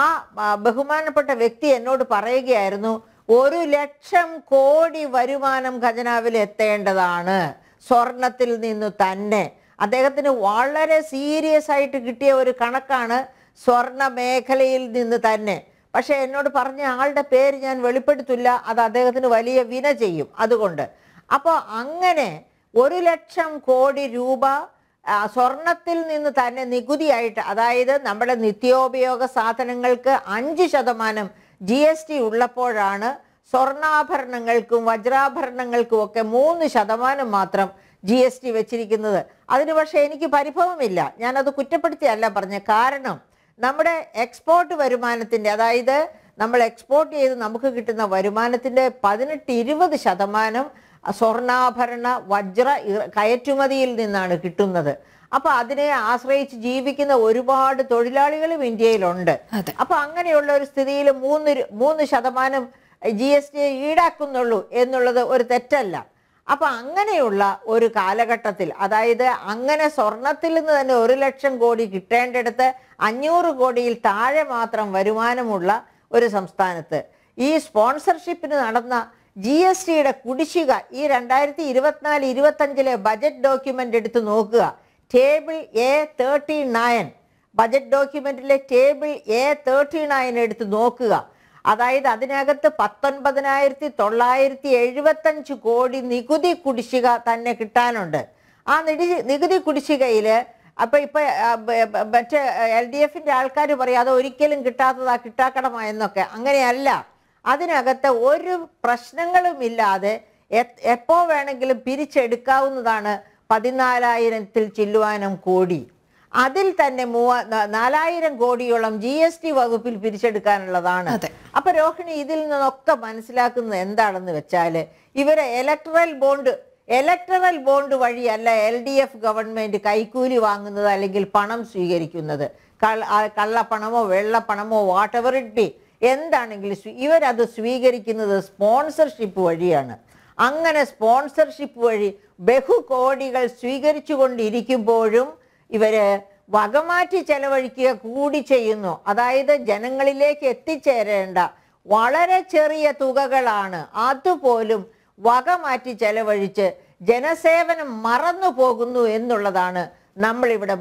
ബഹുമാനപ്പെട്ട വ്യക്തി എന്നോട് പറയുകയായിരുന്നു ഒരു ലക്ഷം കോടി വരുമാനം ഖജനാവിൽ എത്തേണ്ടതാണ് സ്വർണത്തിൽ നിന്ന് തന്നെ അദ്ദേഹത്തിന് വളരെ സീരിയസ് ആയിട്ട് കിട്ടിയ ഒരു കണക്കാണ് സ്വർണ മേഖലയിൽ നിന്ന് തന്നെ പക്ഷേ എന്നോട് പറഞ്ഞ ആളുടെ പേര് ഞാൻ വെളിപ്പെടുത്തില്ല അത് അദ്ദേഹത്തിന് വലിയ വിന ചെയ്യും അതുകൊണ്ട് അപ്പോൾ അങ്ങനെ ഒരു ലക്ഷം കോടി രൂപ സ്വർണത്തിൽ നിന്ന് തന്നെ നികുതിയായിട്ട് അതായത് നമ്മുടെ നിത്യോപയോഗ സാധനങ്ങൾക്ക് അഞ്ച് ശതമാനം ജി എസ് ടി ഉള്ളപ്പോഴാണ് സ്വർണ്ണാഭരണങ്ങൾക്കും വജ്രാഭരണങ്ങൾക്കും ഒക്കെ മൂന്ന് ശതമാനം മാത്രം ജി എസ് ടി വെച്ചിരിക്കുന്നത് അതിന് പക്ഷേ എനിക്ക് പരിഭവമില്ല ഞാനത് കുറ്റപ്പെടുത്തിയല്ല പറഞ്ഞ കാരണം നമ്മുടെ എക്സ്പോർട്ട് വരുമാനത്തിൻ്റെ അതായത് നമ്മൾ എക്സ്പോർട്ട് ചെയ്ത് നമുക്ക് കിട്ടുന്ന വരുമാനത്തിൻ്റെ പതിനെട്ട് ഇരുപത് ശതമാനം സ്വർണ്ണാഭരണ വജ്ര കയറ്റുമതിയിൽ നിന്നാണ് കിട്ടുന്നത് അപ്പൊ അതിനെ ആശ്രയിച്ച് ജീവിക്കുന്ന ഒരുപാട് തൊഴിലാളികളും ഇന്ത്യയിലുണ്ട് അപ്പൊ അങ്ങനെയുള്ള ഒരു സ്ഥിതിയിൽ മൂന്ന് മൂന്ന് ശതമാനം ജി എസ് ടി ഈടാക്കുന്നുള്ളൂ എന്നുള്ളത് ഒരു തെറ്റല്ല അപ്പൊ അങ്ങനെയുള്ള ഒരു കാലഘട്ടത്തിൽ അതായത് അങ്ങനെ സ്വർണത്തിൽ നിന്ന് തന്നെ ഒരു ലക്ഷം കോടി കിട്ടേണ്ടടുത്ത് അഞ്ഞൂറ് കോടിയിൽ താഴെ മാത്രം വരുമാനമുള്ള ഒരു സംസ്ഥാനത്ത് ഈ സ്പോൺസർഷിപ്പിന് നടന്ന ജി എസ് ടിയുടെ കുടിശ്ശിക ഈ രണ്ടായിരത്തി ഇരുപത്തിനാല് ഇരുപത്തഞ്ചിലെ ബജറ്റ് ഡോക്യുമെന്റ് എടുത്ത് നോക്കുക table A thirty nine budget ഡോക്യുമെന്റിലെ ടേബിൾ എ തേർട്ടി നയൻ എടുത്ത് നോക്കുക അതായത് അതിനകത്ത് പത്തൊൻപതിനായിരത്തി തൊള്ളായിരത്തി എഴുപത്തഞ്ച് കോടി നികുതി കുടിശ്ശിക തന്നെ കിട്ടാനുണ്ട് ആ നിടി നികുതി കുടിശ്ശികയിൽ അപ്പൊ ഇപ്പൊ മറ്റേ എൽ ഡി എഫിന്റെ ആൾക്കാർ പറയും അത് ഒരിക്കലും കിട്ടാത്തതാ കിട്ടാക്കണമോ എന്നൊക്കെ അങ്ങനെയല്ല അതിനകത്ത് ഒരു പ്രശ്നങ്ങളും ഇല്ലാതെ എപ്പോ വേണമെങ്കിലും പിരിച്ചെടുക്കാവുന്നതാണ് പതിനാലായിരത്തിൽ ചില്ലുവാനം കോടി അതിൽ തന്നെ മൂവ നാലായിരം കോടിയോളം ജി എസ് ടി വകുപ്പിൽ പിരിച്ചെടുക്കാനുള്ളതാണ് അപ്പൊ രോഹിണി ഇതിൽ നിന്നൊക്കെ മനസ്സിലാക്കുന്നത് എന്താണെന്ന് വെച്ചാൽ ഇവരെ ഇലക്ട്രൽ ബോണ്ട് ഇലക്ട്രൽ ബോണ്ട് വഴിയല്ല എൽ ഡി എഫ് ഗവൺമെന്റ് കൈക്കൂലി വാങ്ങുന്നത് അല്ലെങ്കിൽ പണം സ്വീകരിക്കുന്നത് കള്ളപ്പണമോ വെള്ളപ്പണമോ വാട്ട് എവർ ഇറ്റ് ബി എന്താണെങ്കിലും ഇവരത് സ്വീകരിക്കുന്നത് സ്പോൺസർഷിപ്പ് വഴിയാണ് അങ്ങനെ സ്പോൺസർഷിപ്പ് വഴി കോടികൾ സ്വീകരിച്ചു കൊണ്ടിരിക്കുമ്പോഴും ഇവര് വകമാറ്റി ചെലവഴിക്കുക കൂടി ചെയ്യുന്നു അതായത് ജനങ്ങളിലേക്ക് എത്തിച്ചേരേണ്ട വളരെ ചെറിയ തുകകളാണ് അതുപോലും വകമാറ്റി ചെലവഴിച്ച് ജനസേവനം മറന്നു പോകുന്നു എന്നുള്ളതാണ് നമ്മളിവിടെ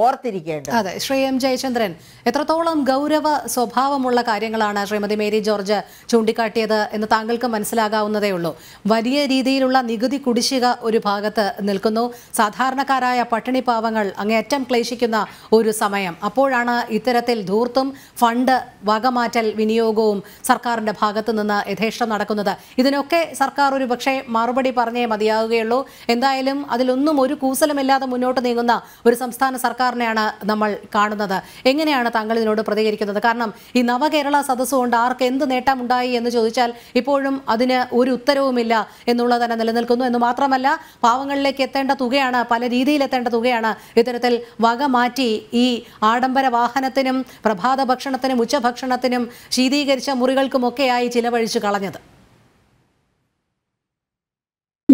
ഓർത്തിരിക്കേണ്ടത് അതെ ശ്രീ എം ജയചന്ദ്രൻ എത്രത്തോളം ഗൗരവ സ്വഭാവമുള്ള കാര്യങ്ങളാണ് ശ്രീമതി മേരി ജോർജ് ചൂണ്ടിക്കാട്ടിയത് എന്ന് താങ്കൾക്ക് മനസ്സിലാകാവുന്നതേ ഉള്ളൂ വലിയ രീതിയിലുള്ള നികുതി കുടിശ്ശിക ഒരു ഭാഗത്ത് നിൽക്കുന്നു സാധാരണക്കാരായ പട്ടിണി പാവങ്ങൾ അങ്ങേയറ്റം ക്ലേശിക്കുന്ന ഒരു സമയം അപ്പോഴാണ് ഇത്തരത്തിൽ ധൂർത്തും ഫണ്ട് വകമാറ്റൽ വിനിയോഗവും സർക്കാരിന്റെ ഭാഗത്തു നിന്ന് യഥേഷ്ടം നടക്കുന്നത് ഇതിനൊക്കെ സർക്കാർ ഒരു പക്ഷേ മറുപടി പറഞ്ഞേ മതിയാവുകയുള്ളൂ എന്തായാലും അതിലൊന്നും ഒരു കൂസലമില്ലാതെ മുന്നോട്ട് നീങ്ങുന്ന ഒരു സംസ്ഥാന സർക്കാരിനെയാണ് നമ്മൾ കാണുന്നത് എങ്ങനെയാണ് താങ്കൾ ഇതിനോട് പ്രതികരിക്കുന്നത് കാരണം ഈ നവകേരള സദസ് കൊണ്ട് ആർക്ക് എന്ത് നേട്ടമുണ്ടായി എന്ന് ചോദിച്ചാൽ ഇപ്പോഴും അതിന് ഒരു ഉത്തരവുമില്ല എന്നുള്ളത് തന്നെ നിലനിൽക്കുന്നു എന്ന് മാത്രമല്ല പാവങ്ങളിലേക്ക് എത്തേണ്ട തുകയാണ് പല രീതിയിൽ എത്തേണ്ട തുകയാണ് ഇത്തരത്തിൽ വക മാറ്റി ഈ ആഡംബര വാഹനത്തിനും പ്രഭാത ഭക്ഷണത്തിനും ഉച്ചഭക്ഷണത്തിനും ശീതീകരിച്ച മുറികൾക്കുമൊക്കെയായി ചിലവഴിച്ചു കളഞ്ഞത്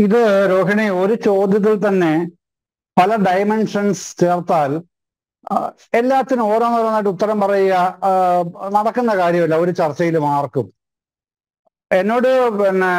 ഇത് രോഹിണി ഒരു ചോദ്യത്തിൽ തന്നെ പല ഡയമെൻഷൻസ് ചേർത്താൽ എല്ലാത്തിനും ഓരോന്നോരോന്നായിട്ട് ഉത്തരം പറയുക നടക്കുന്ന കാര്യമല്ല ഒരു ചർച്ചയിലും ആർക്കും എന്നോട് പിന്നെ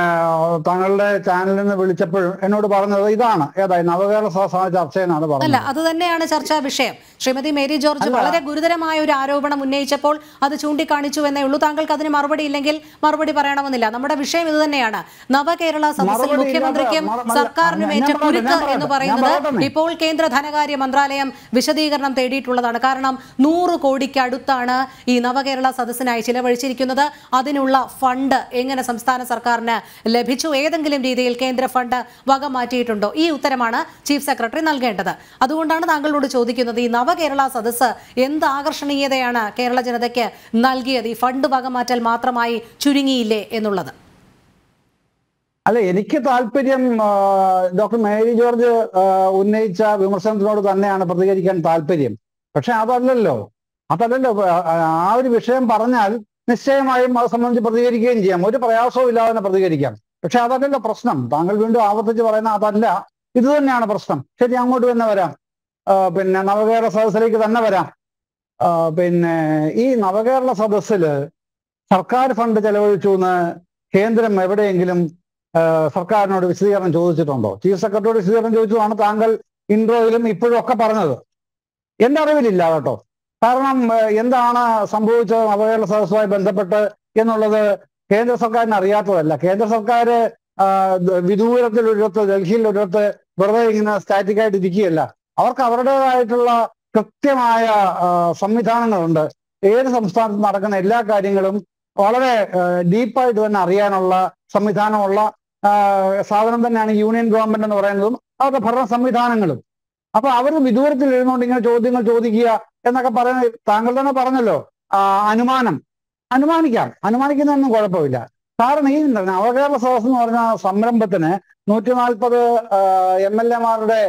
താങ്കളുടെ ചാനലിൽ നിന്ന് വിളിച്ചപ്പോഴും എന്നോട് പറഞ്ഞത് ഇതാണ് ഏതായി നവകേരള സംസ്ഥാന ചർച്ച എന്നാണ് പറഞ്ഞത് അല്ല അത് തന്നെയാണ് ചർച്ചാ വിഷയം ശ്രീമതി മേരി ജോർജ് വളരെ ഗുരുതരമായ ഒരു ആരോപണം ഉന്നയിച്ചപ്പോൾ അത് ചൂണ്ടിക്കാണിച്ചു എന്നേ ഉള്ളൂ താങ്കൾക്ക് അതിന് മറുപടി ഇല്ലെങ്കിൽ മറുപടി പറയണമെന്നില്ല നമ്മുടെ വിഷയം ഇത് തന്നെയാണ് നവകേരള സദസ്സിൽ മുഖ്യമന്ത്രിക്കും സർക്കാരിനും ഏറ്റവും കുരുക്ക് എന്ന് പറയുന്നത് ഇപ്പോൾ കേന്ദ്ര ധനകാര്യ മന്ത്രാലയം വിശദീകരണം തേടിയിട്ടുള്ളതാണ് കാരണം നൂറ് കോടിക്ക് അടുത്താണ് ഈ നവകേരള സദസ്സിനായി ചിലവഴിച്ചിരിക്കുന്നത് അതിനുള്ള ഫണ്ട് എങ്ങനെ എങ്ങനെ സംസ്ഥാന സർക്കാരിന് ലഭിച്ചു ഏതെങ്കിലും രീതിയിൽ കേന്ദ്ര ഫണ്ട് വക മാറ്റിയിട്ടുണ്ടോ ഈ ഉത്തരമാണ് ചീഫ് സെക്രട്ടറി നൽകേണ്ടത് അതുകൊണ്ടാണ് താങ്കളോട് ചോദിക്കുന്നത് ഈ നവകേരള സദസ്സ് എന്ത് ആകർഷണീയതയാണ് കേരള ജനതയ്ക്ക് നൽകിയത് ഈ ഫണ്ട് വക മാറ്റൽ മാത്രമായി ചുരുങ്ങിയില്ലേ എന്നുള്ളത് അല്ല എനിക്ക് താല്പര്യം ഡോക്ടർ മേരി ജോർജ് ഉന്നയിച്ച വിമർശനത്തിനോട് തന്നെയാണ് പ്രതികരിക്കാൻ താല്പര്യം പക്ഷെ അതല്ലല്ലോ അതല്ലല്ലോ ആ ഒരു വിഷയം പറഞ്ഞാൽ നിശ്ചയമായും അത് സംബന്ധിച്ച് പ്രതികരിക്കുകയും ചെയ്യാം ഒരു പ്രയാസവും ഇല്ലാതെ തന്നെ പ്രതികരിക്കാം പക്ഷെ അതല്ലല്ലോ പ്രശ്നം താങ്കൾ വീണ്ടും ആവർത്തിച്ച് പറയുന്ന അതല്ല ഇത് തന്നെയാണ് പ്രശ്നം ശരി അങ്ങോട്ട് തന്നെ വരാം പിന്നെ നവകേരള സദസ്സിലേക്ക് തന്നെ വരാം പിന്നെ ഈ നവകേരള സദസ്സിൽ സർക്കാർ ഫണ്ട് ചെലവഴിച്ചു എന്ന് കേന്ദ്രം എവിടെയെങ്കിലും സർക്കാരിനോട് വിശദീകരണം ചോദിച്ചിട്ടുണ്ടോ ചീഫ് സെക്രട്ടറിയോട് വിശദീകരണം ചോദിച്ചതാണ് താങ്കൾ ഇൻട്രോയിലും ഇപ്പോഴും ഒക്കെ പറഞ്ഞത് എന്റെ അറിവിലില്ല കേട്ടോ കാരണം എന്താണ് സംഭവിച്ചത് അപകട സദസ്സുമായി ബന്ധപ്പെട്ട് എന്നുള്ളത് കേന്ദ്ര സർക്കാരിന് അറിയാത്തതല്ല കേന്ദ്ര സർക്കാർ വിദൂരത്തിൽ ഒരിടത്ത് ഡൽഹിയിൽ ഒരിടത്ത് വെറുതെ ഇങ്ങനെ ആയിട്ട് ഇരിക്കുകയല്ല അവർക്ക് അവരുടേതായിട്ടുള്ള കൃത്യമായ സംവിധാനങ്ങളുണ്ട് ഏത് സംസ്ഥാനത്ത് നടക്കുന്ന എല്ലാ കാര്യങ്ങളും വളരെ ഡീപ്പായിട്ട് തന്നെ അറിയാനുള്ള സംവിധാനമുള്ള സാധനം തന്നെയാണ് യൂണിയൻ ഗവൺമെന്റ് എന്ന് പറയുന്നതും അവരുടെ ഭരണ സംവിധാനങ്ങളും അപ്പൊ അവർ വിദൂരത്തിൽ ഇരുന്നുകൊണ്ട് ഇങ്ങനെ ചോദ്യങ്ങൾ ചോദിക്കുക എന്നൊക്കെ പറയുന്ന താങ്കൾ തന്നെ പറഞ്ഞല്ലോ അനുമാനം അനുമാനിക്കാം അനുമാനിക്കുന്നതൊന്നും കുഴപ്പമില്ല കാരണം ഈ നവകേരള സദസ് എന്ന് പറഞ്ഞ സംരംഭത്തിന് നൂറ്റി നാൽപ്പത് എം എൽ എമാരുടെ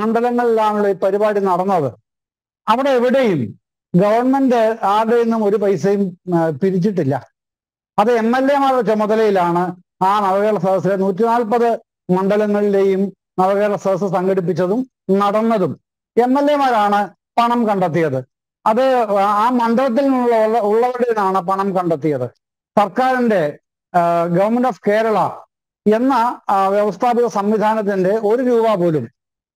മണ്ഡലങ്ങളിലാണല്ലോ ഈ പരിപാടി നടന്നത് അവിടെ എവിടെയും ഗവൺമെന്റ് ആരുടെ നിന്നും ഒരു പൈസയും പിരിച്ചിട്ടില്ല അത് എം എൽ എമാരുടെ ചുമതലയിലാണ് ആ നവകേരള സദസ്സിലെ നൂറ്റി നാൽപ്പത് മണ്ഡലങ്ങളിലെയും നവകേരള സദസ് സംഘടിപ്പിച്ചതും നടന്നതും എം എൽ എമാരാണ് പണം കണ്ടെത്തിയത് അത് ആ മണ്ഡലത്തിൽ നിന്നുള്ള ഉള്ളവരുടെ നിന്നാണ് പണം കണ്ടെത്തിയത് സർക്കാരിന്റെ ഗവൺമെന്റ് ഓഫ് കേരള എന്ന വ്യവസ്ഥാപിത സംവിധാനത്തിന്റെ ഒരു രൂപ പോലും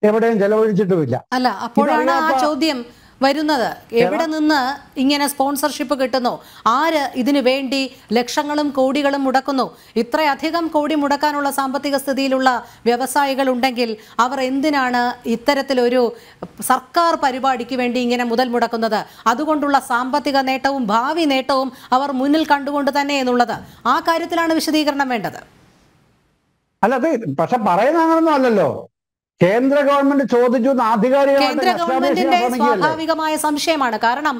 എവിടെയും ചെലവഴിച്ചിട്ടുമില്ല അല്ല അപ്പോഴാണ് ആ ചോദ്യം വരുന്നത് എവിടെ നിന്ന് ഇങ്ങനെ സ്പോൺസർഷിപ്പ് കിട്ടുന്നു ആര് ഇതിനു വേണ്ടി ലക്ഷങ്ങളും കോടികളും മുടക്കുന്നു ഇത്രയധികം കോടി മുടക്കാനുള്ള സാമ്പത്തിക സ്ഥിതിയിലുള്ള വ്യവസായികൾ ഉണ്ടെങ്കിൽ അവർ എന്തിനാണ് ഇത്തരത്തിലൊരു സർക്കാർ പരിപാടിക്ക് വേണ്ടി ഇങ്ങനെ മുതൽ മുടക്കുന്നത് അതുകൊണ്ടുള്ള സാമ്പത്തിക നേട്ടവും ഭാവി നേട്ടവും അവർ മുന്നിൽ കണ്ടുകൊണ്ട് തന്നെ എന്നുള്ളത് ആ കാര്യത്തിലാണ് വിശദീകരണം വേണ്ടത് അല്ല അതെ പക്ഷെ പറയുന്ന അങ്ങനൊന്നും അല്ലല്ലോ കേന്ദ്ര ഗവൺമെന്റ് ചോദിച്ചു കേന്ദ്ര ഗവൺമെന്റിന്റെ സ്വാഭാവികമായ സംശയമാണ് കാരണം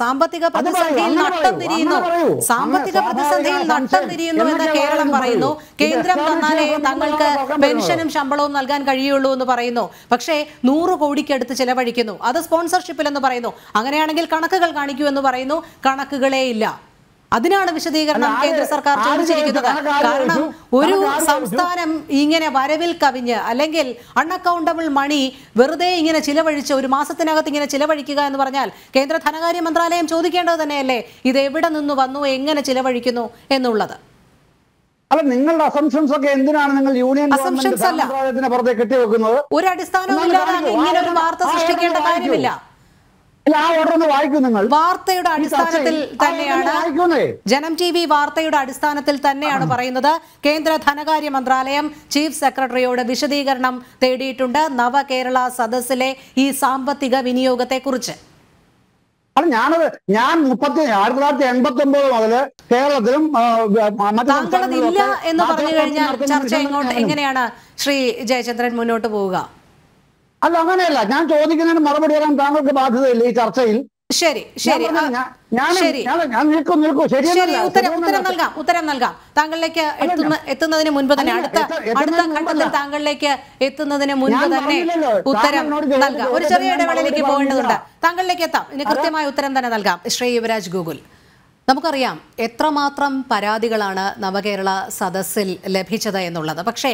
സാമ്പത്തിക പ്രതിസന്ധിയിൽ നട്ടം തിരിയുന്നു സാമ്പത്തിക പ്രതിസന്ധിയിൽ നട്ടം തിരിയുന്നു എന്ന് കേരളം പറയുന്നു കേന്ദ്രം തന്നാലേ തങ്ങൾക്ക് പെൻഷനും ശമ്പളവും നൽകാൻ കഴിയുള്ളൂ എന്ന് പറയുന്നു പക്ഷേ നൂറ് കോടിക്ക് അടുത്ത് ചെലവഴിക്കുന്നു അത് സ്പോൺസർഷിപ്പിൽ എന്ന് പറയുന്നു അങ്ങനെയാണെങ്കിൽ കണക്കുകൾ കാണിക്കൂ എന്ന് പറയുന്നു കണക്കുകളേ ഇല്ല അതിനാണ് വിശദീകരണം കേന്ദ്ര സർക്കാർ ചോദിച്ചിരിക്കുന്നത് കാരണം ഒരു സംസ്ഥാനം ഇങ്ങനെ വരവിൽ കവിഞ്ഞ് അല്ലെങ്കിൽ അൺഅക്കൗണ്ടബിൾ മണി വെറുതെ ഇങ്ങനെ ചിലവഴിച്ച് ഒരു മാസത്തിനകത്ത് ഇങ്ങനെ ചിലവഴിക്കുക എന്ന് പറഞ്ഞാൽ കേന്ദ്ര ധനകാര്യ മന്ത്രാലയം ചോദിക്കേണ്ടത് തന്നെയല്ലേ ഇത് എവിടെ നിന്ന് വന്നു എങ്ങനെ ചിലവഴിക്കുന്നു എന്നുള്ളത് അല്ല നിങ്ങളുടെ അസംഷൻസ് ഒക്കെ എന്തിനാണ് നിങ്ങൾ യൂണിയൻ പുറത്തേക്ക് കെട്ടിവെക്കുന്നത് ഒരു അടിസ്ഥാനവും ഇല്ലാതെ ഇങ്ങനെ ഒരു വാർത്ത സൃഷ്ടിക്കേണ്ട കാര്യമില്ല ആ ഒന്ന് വായിക്കൂ നിങ്ങൾ വാർത്തയുടെ അടിസ്ഥാനത്തിൽ തന്നെയാണ് ജനം ടി വി വാർത്തയുടെ അടിസ്ഥാനത്തിൽ തന്നെയാണ് പറയുന്നത് കേന്ദ്ര ധനകാര്യ മന്ത്രാലയം ചീഫ് സെക്രട്ടറിയോട് വിശദീകരണം തേടിയിട്ടുണ്ട് നവകേരള സദസ്സിലെ ഈ സാമ്പത്തിക വിനിയോഗത്തെ കുറിച്ച് ഞാനത് ഞാൻ മുപ്പത്തി ആയിരത്തി തൊള്ളായിരത്തി എൺപത്തി ഒമ്പത് മുതല് കേരളത്തിലും എന്ന് പറഞ്ഞു കഴിഞ്ഞാൽ ചർച്ച എങ്ങനെയാണ് ശ്രീ ജയചന്ദ്രൻ മുന്നോട്ട് പോവുക അല്ല അങ്ങനെയല്ല ഞാൻ ചോദിക്കുന്നതിന് മറുപടി തരാൻ താങ്കൾക്ക് ബാധ്യതയില്ല ഈ ചർച്ചയിൽ ശരി ശരി ശരി ഉത്തരം ഉത്തരം നൽകാം ഉത്തരം നൽകാം താങ്കളിലേക്ക് എത്തുന്ന എത്തുന്നതിന് മുൻപ് തന്നെ അടുത്ത അടുത്ത ഘട്ടത്തിൽ താങ്കളിലേക്ക് എത്തുന്നതിന് മുൻപ് തന്നെ ഉത്തരം നൽകാം ഒരു ചെറിയ ഇടവേളയിലേക്ക് പോകേണ്ടതുണ്ട് താങ്കളിലേക്ക് എത്താം ഇനി കൃത്യമായ ഉത്തരം തന്നെ നൽകാം ശ്രീ യുവരാജ് ഗോകുൽ നമുക്കറിയാം എത്രമാത്രം പരാതികളാണ് നവകേരള സദസ്സിൽ ലഭിച്ചത് എന്നുള്ളത് പക്ഷേ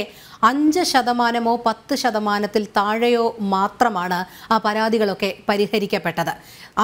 അഞ്ച് ശതമാനമോ പത്ത് ശതമാനത്തിൽ താഴെയോ മാത്രമാണ് ആ പരാതികളൊക്കെ പരിഹരിക്കപ്പെട്ടത്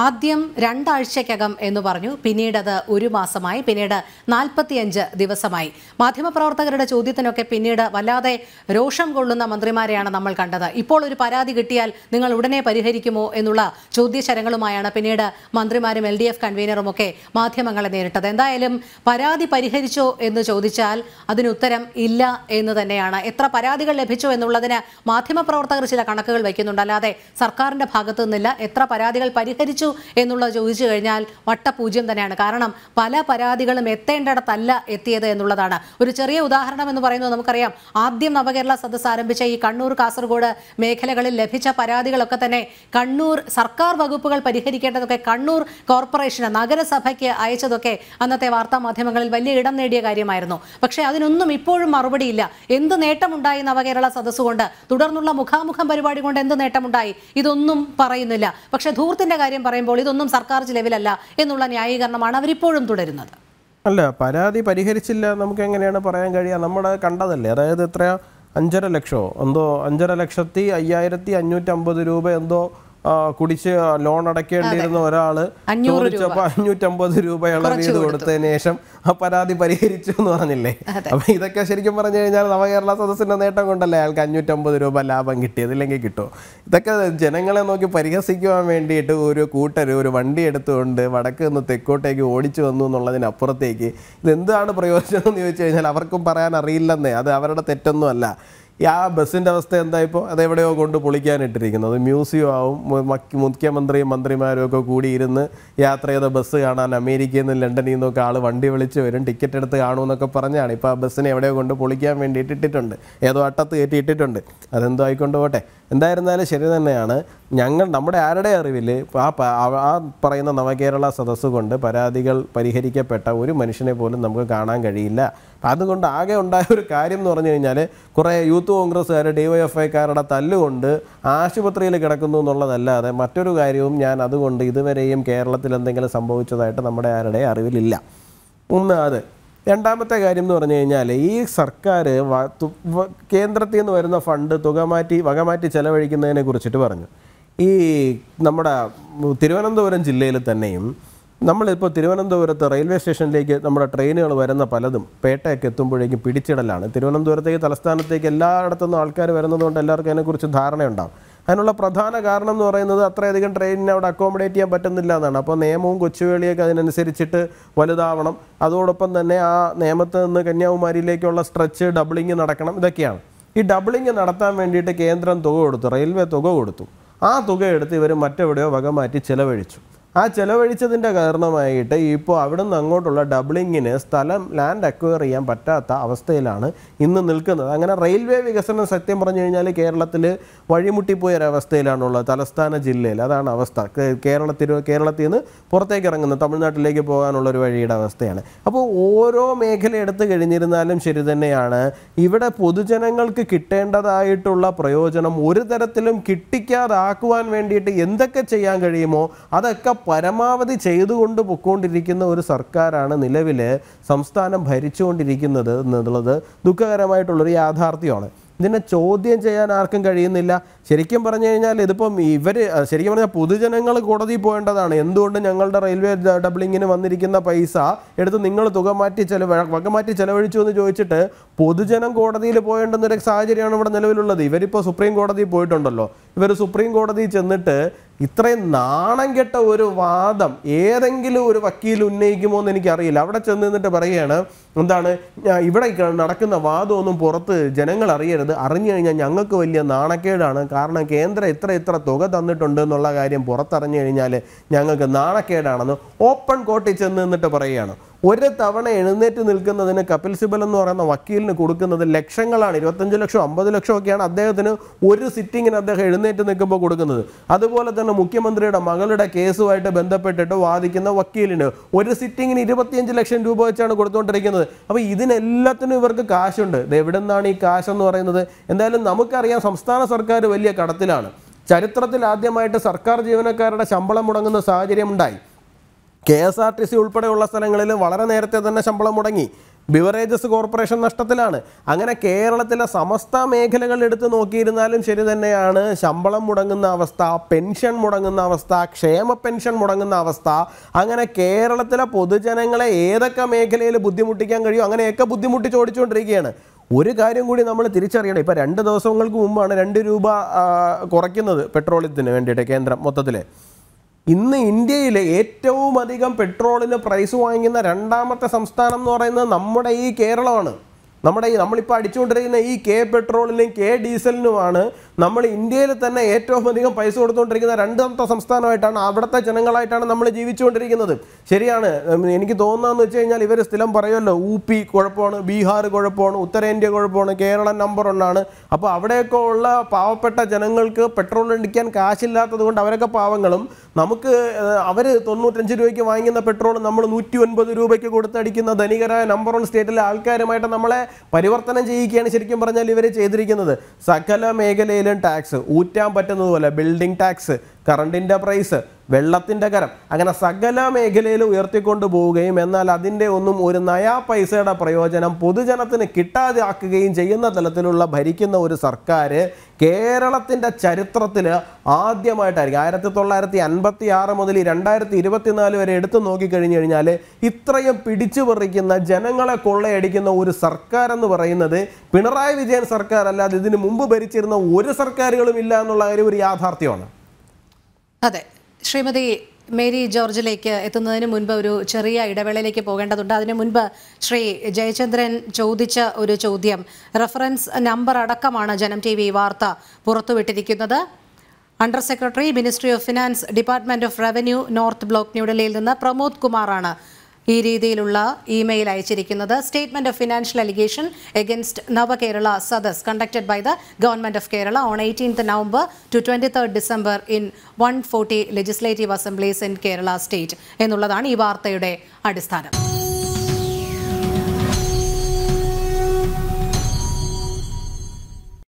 ആദ്യം രണ്ടാഴ്ചയ്ക്കകം എന്ന് പറഞ്ഞു പിന്നീട് അത് ഒരു മാസമായി പിന്നീട് നാൽപ്പത്തിയഞ്ച് ദിവസമായി മാധ്യമപ്രവർത്തകരുടെ ചോദ്യത്തിനൊക്കെ പിന്നീട് വല്ലാതെ രോഷം കൊള്ളുന്ന മന്ത്രിമാരെയാണ് നമ്മൾ കണ്ടത് ഇപ്പോൾ ഒരു പരാതി കിട്ടിയാൽ നിങ്ങൾ ഉടനെ പരിഹരിക്കുമോ എന്നുള്ള ചോദ്യശരങ്ങളുമായാണ് പിന്നീട് മന്ത്രിമാരും എൽ ഡി എഫ് കൺവീനറും ഒക്കെ മാധ്യമങ്ങളെ നേരിട്ടത് എന്തായാലും പരാതി പരിഹരിച്ചോ എന്ന് ചോദിച്ചാൽ അതിനുത്തരം ഇല്ല എന്ന് തന്നെയാണ് എത്ര പരാതികൾ ലഭിച്ചു എന്നുള്ളതിന് മാധ്യമപ്രവർത്തകർ ചില കണക്കുകൾ വയ്ക്കുന്നുണ്ട് അല്ലാതെ സർക്കാരിന്റെ ഭാഗത്തു നിന്നില്ല എത്ര പരാതികൾ പരിഹരിച്ചു ശ്രമിച്ചു എന്നുള്ളത് ചോദിച്ചു കഴിഞ്ഞാൽ വട്ടപൂജ്യം തന്നെയാണ് കാരണം പല പരാതികളും എത്തേണ്ടടത്തല്ല എത്തിയത് എന്നുള്ളതാണ് ഒരു ചെറിയ ഉദാഹരണം എന്ന് പറയുന്നത് നമുക്കറിയാം ആദ്യം നവകേരള സദസ്സ് ആരംഭിച്ച ഈ കണ്ണൂർ കാസർഗോഡ് മേഖലകളിൽ ലഭിച്ച പരാതികളൊക്കെ തന്നെ കണ്ണൂർ സർക്കാർ വകുപ്പുകൾ പരിഹരിക്കേണ്ടതൊക്കെ കണ്ണൂർ കോർപ്പറേഷന് നഗരസഭയ്ക്ക് അയച്ചതൊക്കെ അന്നത്തെ വാർത്താ മാധ്യമങ്ങളിൽ വലിയ ഇടം നേടിയ കാര്യമായിരുന്നു പക്ഷേ അതിനൊന്നും ഇപ്പോഴും മറുപടിയില്ല എന്ത് നേട്ടമുണ്ടായി നവകേരള സദസ് കൊണ്ട് തുടർന്നുള്ള മുഖാമുഖം പരിപാടി കൊണ്ട് എന്ത് നേട്ടമുണ്ടായി ഇതൊന്നും പറയുന്നില്ല പക്ഷേ ധൂർത്തിന്റെ കാര്യം പറയുമ്പോൾ ഇതൊന്നും സർക്കാർ ചിലവിലല്ല എന്നുള്ള ന്യായീകരണമാണ് അവരിപ്പോഴും തുടരുന്നത് അല്ല പരാതി പരിഹരിച്ചില്ല നമുക്ക് എങ്ങനെയാണ് പറയാൻ കഴിയുക നമ്മൾ കണ്ടതല്ലേ അതായത് എത്ര അഞ്ചര ലക്ഷമോ എന്തോ അഞ്ചര ലക്ഷത്തി അയ്യായിരത്തി അഞ്ഞൂറ്റമ്പത് രൂപ എന്തോ കുടിച്ച് ലോൺ അടയ്ക്കേണ്ടിയിരുന്ന ഒരാൾ ചോദിച്ചപ്പോൾ അഞ്ഞൂറ്റമ്പത് രൂപ ഇളവ് ചെയ്ത് കൊടുത്തതിന് ശേഷം ആ പരാതി പരിഹരിച്ചു എന്ന് പറഞ്ഞില്ലേ അപ്പൊ ഇതൊക്കെ ശരിക്കും പറഞ്ഞു കഴിഞ്ഞാൽ നവകേരള സദസ്സിന്റെ നേട്ടം കൊണ്ടല്ലേ അയാൾക്ക് അഞ്ഞൂറ്റമ്പത് രൂപ ലാഭം കിട്ടിയത് ഇല്ലെങ്കിൽ കിട്ടുമോ ഇതൊക്കെ ജനങ്ങളെ നോക്കി പരിഹസിക്കുവാൻ വേണ്ടിയിട്ട് ഒരു കൂട്ടർ ഒരു വണ്ടി എടുത്തുകൊണ്ട് വടക്ക് നിന്ന് തെക്കോട്ടേക്ക് ഓടിച്ചു വന്നു എന്നുള്ളതിനപ്പുറത്തേക്ക് ഇതെന്താണ് പ്രയോജനം എന്ന് ചോദിച്ചു കഴിഞ്ഞാൽ അവർക്കും പറയാൻ അറിയില്ലെന്നേ അത് അവരുടെ തെറ്റൊന്നും അല്ല ആ ബസ്സിൻ്റെ അവസ്ഥ എന്തായിപ്പോൾ അതെവിടെയോ കൊണ്ട് പൊളിക്കാനിട്ടിരിക്കുന്നത് മ്യൂസിയം ആവും മുഖ്യമന്ത്രിയും മന്ത്രിമാരും ഒക്കെ ഇരുന്ന് യാത്ര ചെയ്ത ബസ് കാണാൻ അമേരിക്കയിൽ നിന്ന് ലണ്ടനിൽ നിന്നൊക്കെ ആൾ വണ്ടി വിളിച്ച് വരും ടിക്കറ്റ് എടുത്ത് കാണുമെന്നൊക്കെ പറഞ്ഞാണ് ഇപ്പോൾ ആ ബസ്സിനെ എവിടെയോ കൊണ്ട് പൊളിക്കാൻ വേണ്ടിയിട്ട് ഇട്ടിട്ടുണ്ട് ഏതോ അട്ടത്ത് കയറ്റി ഇട്ടിട്ടുണ്ട് അതെന്തോ ആയിക്കൊണ്ട് പോട്ടെ എന്തായിരുന്നാലും ശരി തന്നെയാണ് ഞങ്ങൾ നമ്മുടെ ആരുടെ അറിവിൽ ആ ആ പറയുന്ന നവകേരള സദസ്സ് കൊണ്ട് പരാതികൾ പരിഹരിക്കപ്പെട്ട ഒരു മനുഷ്യനെ പോലും നമുക്ക് കാണാൻ കഴിയില്ല അതുകൊണ്ട് ആകെ ഉണ്ടായ ഒരു കാര്യം എന്ന് പറഞ്ഞു കഴിഞ്ഞാൽ കുറേ യൂത്ത് കോൺഗ്രസ്സുകാർ ഐക്കാരുടെ തല്ലുകൊണ്ട് ആശുപത്രിയിൽ കിടക്കുന്നു എന്നുള്ളതല്ലാതെ മറ്റൊരു കാര്യവും ഞാൻ അതുകൊണ്ട് ഇതുവരെയും കേരളത്തിൽ എന്തെങ്കിലും സംഭവിച്ചതായിട്ട് നമ്മുടെ ആരുടെ അറിവിലില്ല ഒന്ന് അത് രണ്ടാമത്തെ കാര്യം എന്ന് പറഞ്ഞു കഴിഞ്ഞാൽ ഈ സർക്കാർ കേന്ദ്രത്തിൽ നിന്ന് വരുന്ന ഫണ്ട് തുക മാറ്റി വകമാറ്റി ചെലവഴിക്കുന്നതിനെ കുറിച്ചിട്ട് പറഞ്ഞു ഈ നമ്മുടെ തിരുവനന്തപുരം ജില്ലയിൽ തന്നെയും നമ്മളിപ്പോൾ തിരുവനന്തപുരത്ത് റെയിൽവേ സ്റ്റേഷനിലേക്ക് നമ്മുടെ ട്രെയിനുകൾ വരുന്ന പലതും പേട്ടയൊക്കെ എത്തുമ്പോഴേക്കും പിടിച്ചിടലാണ് തിരുവനന്തപുരത്തേക്ക് തലസ്ഥാനത്തേക്ക് എല്ലായിടത്തുനിന്നും ആൾക്കാർ വരുന്നതുകൊണ്ട് എല്ലാവർക്കും അതിനെക്കുറിച്ച് ധാരണയുണ്ടാകും അതിനുള്ള പ്രധാന കാരണം എന്ന് പറയുന്നത് അത്രയധികം ട്രെയിനിനെ അവിടെ അക്കോമഡേറ്റ് ചെയ്യാൻ പറ്റുന്നില്ല എന്നാണ് അപ്പോൾ നിയമവും കൊച്ചുവേളിയൊക്കെ അതിനനുസരിച്ചിട്ട് വലുതാവണം അതോടൊപ്പം തന്നെ ആ നിയമത്ത് നിന്ന് കന്യാകുമാരിയിലേക്കുള്ള സ്ട്രെച്ച് ഡബിളിങ് നടക്കണം ഇതൊക്കെയാണ് ഈ ഡബിളിങ് നടത്താൻ വേണ്ടിയിട്ട് കേന്ദ്രം തുക കൊടുത്തു റെയിൽവേ തുക കൊടുത്തു ആ തുക എടുത്ത് ഇവർ മറ്റെവിടെയോ വക മാറ്റി ചിലവഴിച്ചു ആ ചെലവഴിച്ചതിൻ്റെ കാരണമായിട്ട് ഇപ്പോൾ അവിടെ നിന്ന് അങ്ങോട്ടുള്ള ഡബ്ലിങ്ങിന് സ്ഥലം ലാൻഡ് അക്വയർ ചെയ്യാൻ പറ്റാത്ത അവസ്ഥയിലാണ് ഇന്ന് നിൽക്കുന്നത് അങ്ങനെ റെയിൽവേ വികസനം സത്യം പറഞ്ഞു കഴിഞ്ഞാൽ കേരളത്തിൽ വഴിമുട്ടിപ്പോയൊരവസ്ഥയിലാണുള്ളത് തലസ്ഥാന ജില്ലയിൽ അതാണ് അവസ്ഥ കേരളത്തിൽ കേരളത്തിൽ നിന്ന് പുറത്തേക്ക് ഇറങ്ങുന്നത് തമിഴ്നാട്ടിലേക്ക് പോകാനുള്ള ഒരു വഴിയുടെ അവസ്ഥയാണ് അപ്പോൾ ഓരോ മേഖല എടുത്തു കഴിഞ്ഞിരുന്നാലും ശരി തന്നെയാണ് ഇവിടെ പൊതുജനങ്ങൾക്ക് കിട്ടേണ്ടതായിട്ടുള്ള പ്രയോജനം ഒരു തരത്തിലും കിട്ടിക്കാതാക്കുവാൻ വേണ്ടിയിട്ട് എന്തൊക്കെ ചെയ്യാൻ കഴിയുമോ അതൊക്കെ പരമാവധി ചെയ്തുകൊണ്ട് പൊക്കോണ്ടിരിക്കുന്ന ഒരു സർക്കാരാണ് നിലവിൽ സംസ്ഥാനം ഭരിച്ചുകൊണ്ടിരിക്കുന്നത് എന്നുള്ളത് ദുഃഖകരമായിട്ടുള്ളൊരു യാഥാർത്ഥ്യമാണ് ഇതിനെ ചോദ്യം ചെയ്യാൻ ആർക്കും കഴിയുന്നില്ല ശരിക്കും പറഞ്ഞു കഴിഞ്ഞാൽ ഇതിപ്പം ഇവർ ശരിക്കും പറഞ്ഞാൽ പൊതുജനങ്ങൾ കോടതിയിൽ പോകേണ്ടതാണ് എന്തുകൊണ്ട് ഞങ്ങളുടെ റെയിൽവേ ഡബിളിങ്ങിന് വന്നിരിക്കുന്ന പൈസ എടുത്ത് നിങ്ങൾ തുക മാറ്റി ചെലവ് മാറ്റി ചെലവഴിച്ചു എന്ന് ചോദിച്ചിട്ട് പൊതുജനം കോടതിയിൽ പോകേണ്ടുന്നൊരു സാഹചര്യമാണ് ഇവിടെ നിലവിലുള്ളത് ഇവരിപ്പോൾ സുപ്രീം കോടതിയിൽ പോയിട്ടുണ്ടല്ലോ ഇവർ സുപ്രീം കോടതി ചെന്നിട്ട് ഇത്രയും നാണം കെട്ട ഒരു വാദം ഏതെങ്കിലും ഒരു വക്കീൽ ഉന്നയിക്കുമോ എന്ന് എനിക്കറിയില്ല അവിടെ ചെന്ന് നിന്നിട്ട് പറയുകയാണ് എന്താണ് ഇവിടെ നടക്കുന്ന വാദമൊന്നും പുറത്ത് ജനങ്ങൾ അറിയരുത് അറിഞ്ഞു കഴിഞ്ഞാൽ ഞങ്ങൾക്ക് വലിയ നാണക്കേടാണ് കാരണം കേന്ദ്രം ഇത്ര ഇത്ര തുക തന്നിട്ടുണ്ട് എന്നുള്ള കാര്യം പുറത്തറിഞ്ഞു കഴിഞ്ഞാൽ ഞങ്ങൾക്ക് നാണക്കേടാണെന്ന് ഓപ്പൺ കോർട്ടിൽ ചെന്ന് നിന്നിട്ട് പറയുകയാണ് ഒരു തവണ എഴുന്നേറ്റ് നിൽക്കുന്നതിന് കപിൽ സിബൽ എന്ന് പറയുന്ന വക്കീലിന് കൊടുക്കുന്നത് ലക്ഷങ്ങളാണ് ഇരുപത്തഞ്ച് ലക്ഷം അമ്പത് ലക്ഷം ഒക്കെയാണ് അദ്ദേഹത്തിന് ഒരു സിറ്റിങ്ങിന് അദ്ദേഹം എഴുന്നേറ്റ് നിൽക്കുമ്പോൾ കൊടുക്കുന്നത് അതുപോലെ തന്നെ മുഖ്യമന്ത്രിയുടെ മകളുടെ കേസുമായിട്ട് ബന്ധപ്പെട്ടിട്ട് വാദിക്കുന്ന വക്കീലിന് ഒരു സിറ്റിങ്ങിന് ഇരുപത്തിയഞ്ച് ലക്ഷം രൂപ വെച്ചാണ് കൊടുത്തുകൊണ്ടിരിക്കുന്നത് അപ്പോൾ ഇതിനെല്ലാത്തിനും ഇവർക്ക് കാശുണ്ട് ഇത് എവിടെ നിന്നാണ് ഈ കാശെന്ന് പറയുന്നത് എന്തായാലും നമുക്കറിയാം സംസ്ഥാന സർക്കാർ വലിയ കടത്തിലാണ് ചരിത്രത്തിൽ ആദ്യമായിട്ട് സർക്കാർ ജീവനക്കാരുടെ ശമ്പളം മുടങ്ങുന്ന സാഹചര്യം ഉണ്ടായി K S R T C ഉൾപ്പെടെയുള്ള സ്ഥലങ്ങളിൽ വളരെ നേരത്തെ തന്നെ ശമ്പളം മുടങ്ങി ബിവറേജസ് കോർപ്പറേഷൻ നഷ്ടത്തിലാണ് അങ്ങനെ കേരളത്തിലെ സമസ്ത മേഖലകൾ എടുത്തു നോക്കിയിരുന്നാലും ശരി തന്നെയാണ് ശമ്പളം മുടങ്ങുന്ന അവസ്ഥ പെൻഷൻ മുടങ്ങുന്ന അവസ്ഥ ക്ഷേമ പെൻഷൻ മുടങ്ങുന്ന അവസ്ഥ അങ്ങനെ കേരളത്തിലെ പൊതുജനങ്ങളെ ഏതൊക്കെ മേഖലയിൽ ബുദ്ധിമുട്ടിക്കാൻ കഴിയും അങ്ങനെയൊക്കെ ബുദ്ധിമുട്ടി ചോദിച്ചുകൊണ്ടിരിക്കുകയാണ് ഒരു കാര്യം കൂടി നമ്മൾ തിരിച്ചറിയണം ഇപ്പം രണ്ട് ദിവസങ്ങൾക്ക് മുമ്പാണ് രണ്ട് രൂപ കുറയ്ക്കുന്നത് പെട്രോളിയത്തിന് വേണ്ടിയിട്ട് കേന്ദ്രം മൊത്തത്തിൽ ഇന്ന് ഇന്ത്യയിലെ ഏറ്റവും അധികം പെട്രോളിന് പ്രൈസ് വാങ്ങിക്കുന്ന രണ്ടാമത്തെ സംസ്ഥാനം എന്ന് പറയുന്നത് നമ്മുടെ ഈ കേരളമാണ് നമ്മുടെ ഈ നമ്മളിപ്പോൾ അടിച്ചുകൊണ്ടിരിക്കുന്ന ഈ കെ പെട്രോളിനും കെ ഡീസലിനുമാണ് നമ്മൾ ഇന്ത്യയിൽ തന്നെ ഏറ്റവും അധികം പൈസ കൊടുത്തുകൊണ്ടിരിക്കുന്ന രണ്ടാമത്തെ സംസ്ഥാനമായിട്ടാണ് അവിടുത്തെ ജനങ്ങളായിട്ടാണ് നമ്മൾ ജീവിച്ചുകൊണ്ടിരിക്കുന്നത് ശരിയാണ് എനിക്ക് തോന്നുന്നതെന്ന് വെച്ച് കഴിഞ്ഞാൽ ഇവർ സ്ഥിരം പറയുമല്ലോ പി കുഴപ്പമാണ് ബീഹാർ കുഴപ്പമാണ് ഉത്തരേന്ത്യ കുഴപ്പമാണ് കേരളം നമ്പർ ഒന്നാണ് അപ്പോൾ അവിടെയൊക്കെ ഉള്ള പാവപ്പെട്ട ജനങ്ങൾക്ക് പെട്രോൾ അടിക്കാൻ കാശില്ലാത്തത് കൊണ്ട് അവരൊക്കെ പാവങ്ങളും നമുക്ക് അവർ തൊണ്ണൂറ്റഞ്ച് രൂപയ്ക്ക് വാങ്ങിക്കുന്ന പെട്രോൾ നമ്മൾ നൂറ്റി ഒൻപത് രൂപയ്ക്ക് കൊടുത്തടിക്കുന്ന ധനികരായ നമ്പർ വൺ സ്റ്റേറ്റിലെ ആൾക്കാരുമായിട്ട് നമ്മളെ പരിവർത്തനം ചെയ്യുകയാണ് ശരിക്കും പറഞ്ഞാൽ ഇവർ ചെയ്തിരിക്കുന്നത് സകല മേഖലയിലും ടാക്സ് ഊറ്റാൻ പറ്റുന്നതുപോലെ ബിൽഡിംഗ് ടാക്സ് കറണ്ടിൻ്റെ പ്രൈസ് വെള്ളത്തിൻ്റെ കരം അങ്ങനെ സകല മേഖലയിൽ ഉയർത്തിക്കൊണ്ടു പോവുകയും എന്നാൽ അതിൻ്റെ ഒന്നും ഒരു നയാ പൈസയുടെ പ്രയോജനം പൊതുജനത്തിന് കിട്ടാതെ ആക്കുകയും ചെയ്യുന്ന തലത്തിലുള്ള ഭരിക്കുന്ന ഒരു സർക്കാർ കേരളത്തിൻ്റെ ചരിത്രത്തിൽ ആദ്യമായിട്ടായിരിക്കും ആയിരത്തി തൊള്ളായിരത്തി അൻപത്തി ആറ് മുതൽ രണ്ടായിരത്തി ഇരുപത്തിനാല് വരെ എടുത്തു നോക്കിക്കഴിഞ്ഞു കഴിഞ്ഞാൽ ഇത്രയും പിടിച്ചു പറിക്കുന്ന ജനങ്ങളെ കൊള്ളയടിക്കുന്ന ഒരു സർക്കാർ എന്ന് പറയുന്നത് പിണറായി വിജയൻ സർക്കാർ അല്ലാതെ ഇതിനു മുമ്പ് ഭരിച്ചിരുന്ന ഒരു സർക്കാരുകളും ഇല്ല എന്നുള്ള കാര്യം ഒരു യാഥാർത്ഥ്യമാണ് അതെ ശ്രീമതി മേരി ജോർജിലേക്ക് എത്തുന്നതിന് മുൻപ് ഒരു ചെറിയ ഇടവേളയിലേക്ക് പോകേണ്ടതുണ്ട് അതിനു മുൻപ് ശ്രീ ജയചന്ദ്രൻ ചോദിച്ച ഒരു ചോദ്യം റഫറൻസ് നമ്പർ അടക്കമാണ് ജനം ടി വി വാർത്ത പുറത്തുവിട്ടിരിക്കുന്നത് under secretary ministry of finance department of revenue north block ന്യൂഡൽഹിയിൽ നിന്ന് പ്രമോദ് കുമാറാണ് ഈ രീതിയിലുള്ള ഇമെയിൽ അയച്ചിരിക്കുന്നത് statement of financial allegation against Navakerala Sadas conducted by the government of Kerala on eighteenth November to twenty third December in one forty legislative assemblies in Kerala state എന്നുള്ളതാണ് ഈ വാർത്തയുടെ അടിസ്ഥാനം